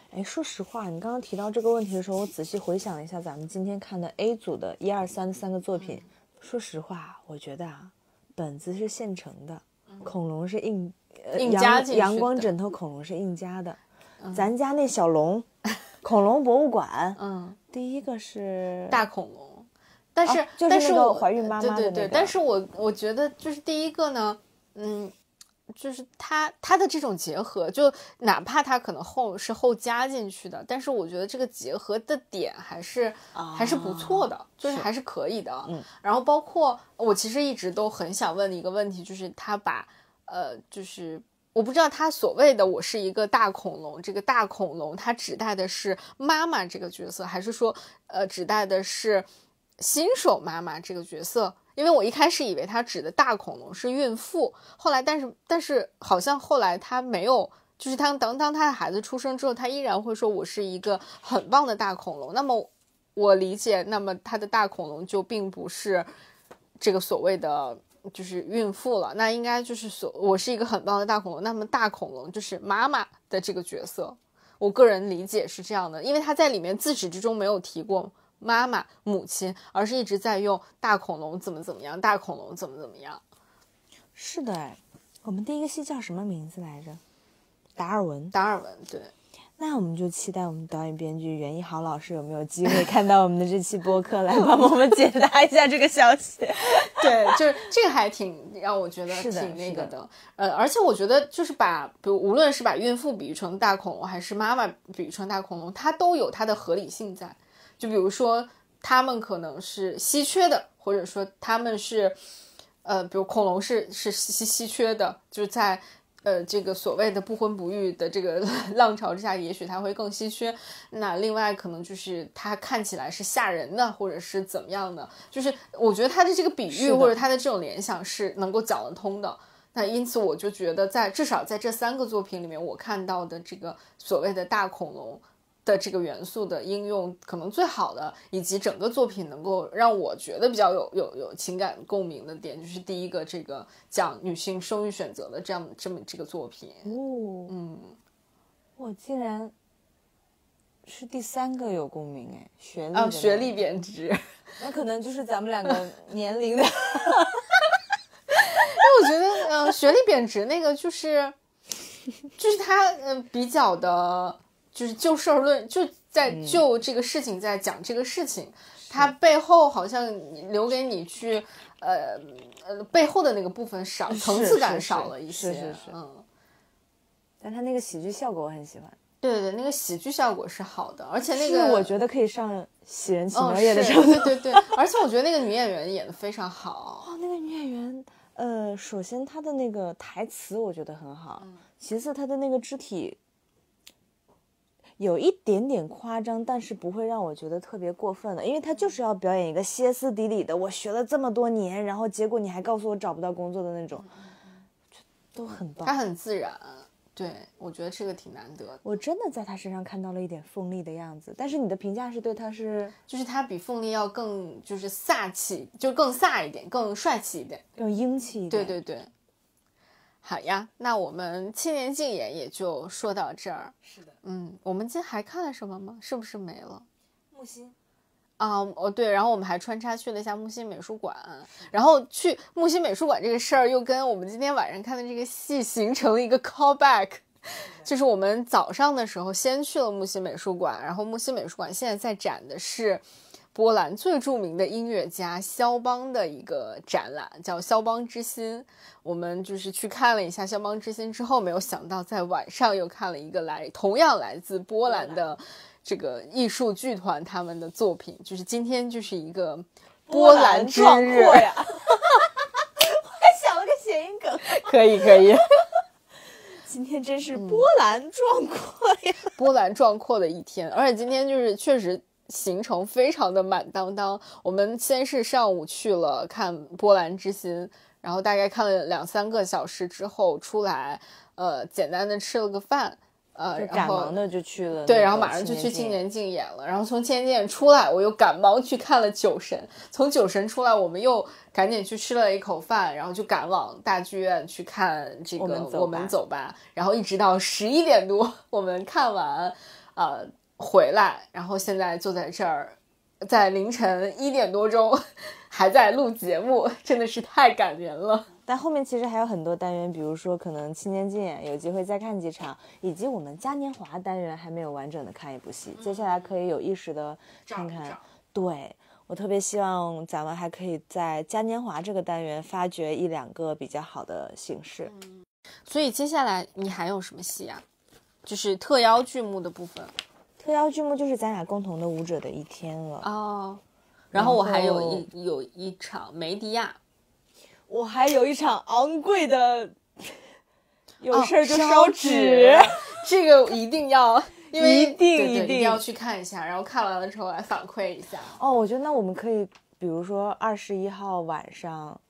哎，说实话，你刚刚提到这个问题的时候，我仔细回想了一下咱们今天看的 A 组的一二三三个作品。说实话，我觉得啊，本子是现成的，恐龙是印，阳阳光枕头恐龙是印加的，咱家那小龙，恐龙博物馆，嗯，第一个是大恐龙。但是，但是，我怀孕妈妈对对对，但是我我觉得，就是第一个呢，嗯，就是他他的这种结合，就哪怕他可能后是后加进去的，但是我觉得这个结合的点还是还是不错的，就是还是可以的。嗯，然后包括我其实一直都很想问的一个问题，就是他把呃，就是我不知道他所谓的“我是一个大恐龙”这个大恐龙，他指代的是妈妈这个角色，还是说呃指代的是？新手妈妈这个角色，因为我一开始以为他指的大恐龙是孕妇，后来但是但是好像后来他没有，就是他当当他的孩子出生之后，他依然会说我是一个很棒的大恐龙。那么我理解，那么他的大恐龙就并不是这个所谓的就是孕妇了，那应该就是所我是一个很棒的大恐龙。那么大恐龙就是妈妈的这个角色，我个人理解是这样的，因为他在里面自始至终没有提过。妈妈、母亲，而是一直在用大恐龙怎么怎么样，大恐龙怎么怎么样。是的，我们第一个戏叫什么名字来着？达尔文。达尔文，对。那我们就期待我们导演、编剧袁一豪老师有没有机会看到我们的这期播客，来帮我们解答一下这个消息。对，就是这个，还挺让我觉得挺那个的。呃，而且我觉得，就是把，无论是把孕妇比喻成大恐龙，还是妈妈比喻成大恐龙，它都有它的合理性在。就比如说，它们可能是稀缺的，或者说它们是，呃，比如恐龙是是稀稀缺的，就是在呃这个所谓的不婚不育的这个 浪潮之下，也许它会更稀缺。那另外可能就是它看起来是吓人的，或者是怎么样的，就是我觉得它的这个比喻或者它的这种联想是能够讲得通的。那因此我就觉得，在至少在这三个作品里面，我看到的这个所谓的大恐龙。的这个元素的应用可能最好的，以及整个作品能够让我觉得比较有有有情感共鸣的点，就是第一个这个讲女性生育选择的这样这么这个作品。哦，嗯，我竟然是第三个有共鸣哎，学历啊，学历贬值，那可能就是咱们两个年龄的。那我觉得，嗯，学历贬值那个就是就是他嗯，比较的。就是就事儿论，就在就这个事情在讲这个事情，它背后好像留给你去，呃呃，背后的那个部分少，层次感少了一些，是是是，嗯。但他那个喜剧效果我很喜欢，对对对，那个喜剧效果是好的，而且那个我觉得可以上喜人奇妙夜的时候，对对对，而且我觉得那个女演员演的非常好。哦，那个女演员，呃，首先她的那个台词我觉得很好，其次她的那个肢体。有一点点夸张，但是不会让我觉得特别过分的，因为他就是要表演一个歇斯底里的。我学了这么多年，然后结果你还告诉我找不到工作的那种，就都很棒。他很自然，对我觉得这个挺难得。我真的在他身上看到了一点凤丽的样子，但是你的评价是对他是，就是他比凤丽要更就是飒气，就更飒一点，更帅气一点，更英气一点。对对对。好呀，那我们七年禁演也就说到这儿。是的，嗯，我们今天还看了什么吗？是不是没了？木心啊，哦对，然后我们还穿插去了一下木心美术馆，然后去木心美术馆这个事儿又跟我们今天晚上看的这个戏形成了一个 callback，就是我们早上的时候先去了木心美术馆，然后木心美术馆现在在展的是。波兰最著名的音乐家肖邦的一个展览，叫《肖邦之心》。我们就是去看了一下《肖邦之心》之后，没有想到在晚上又看了一个来同样来自波兰的这个艺术剧团他们的作品。就是今天就是一个波澜壮阔呀！我还想了个谐音梗，可以可以。今天真是波澜壮阔呀！波澜壮阔的一天，而且今天就是确实。行程非常的满当当，我们先是上午去了看《波兰之心》，然后大概看了两三个小时之后出来，呃，简单的吃了个饭，呃，然后赶忙的就去了，对，然后马上就去青年竞演了，然后从青年竞演出来，我又赶忙去看了《酒神》，从《酒神》出来，我们又赶紧去吃了一口饭，然后就赶往大剧院去看这个，我们走吧，然后一直到十一点多，我们看完，呃。回来，然后现在坐在这儿，在凌晨一点多钟，还在录节目，真的是太感人了。但后面其实还有很多单元，比如说可能青年近演有机会再看几场，以及我们嘉年华单元还没有完整的看一部戏，接下来可以有意识的看看。对我特别希望咱们还可以在嘉年华这个单元发掘一两个比较好的形式。所以接下来你还有什么戏啊？就是特邀剧目的部分。特邀剧目就是咱俩共同的舞者的一天了哦，然后我还有一有一场梅迪亚，我还有一场昂贵的，有事儿就烧纸，这个一定要，因为一定一定一定要去看一下，然后看完了之后来反馈一下。哦，我觉得那我们可以，比如说二十一号晚上。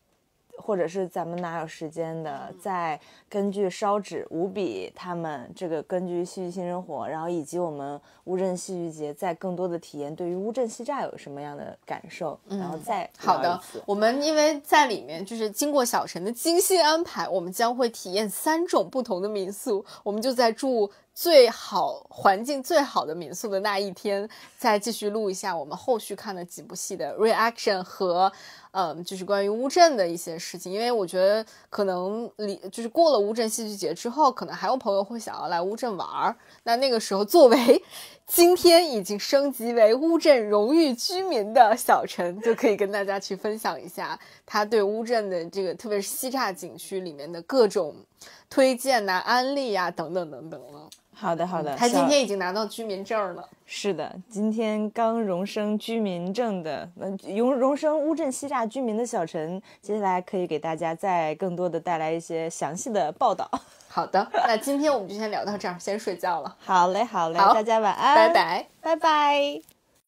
或者是咱们哪有时间的，再根据烧纸、舞笔他们这个，根据戏剧新生活，然后以及我们乌镇戏剧节，再更多的体验对于乌镇西栅有什么样的感受，然后再好的，我们因为在里面就是经过小陈的精心安排，我们将会体验三种不同的民宿，我们就在住。最好环境最好的民宿的那一天，再继续录一下我们后续看的几部戏的 reaction 和，嗯，就是关于乌镇的一些事情。因为我觉得可能离就是过了乌镇戏剧节之后，可能还有朋友会想要来乌镇玩儿。那那个时候作为。今天已经升级为乌镇荣誉居民的小陈，就可以跟大家去分享一下他对乌镇的这个，特别是西栅景区里面的各种推荐呐、安利呀等等等等了。好的，好的。他今天已经拿到居民证了。是的，今天刚荣升居民证的，那荣荣升乌镇西栅居民的小陈，接下来可以给大家再更多的带来一些详细的报道。好的，那今天我们就先聊到这儿，先睡觉了。好嘞，好嘞，大家晚安，拜拜，拜拜。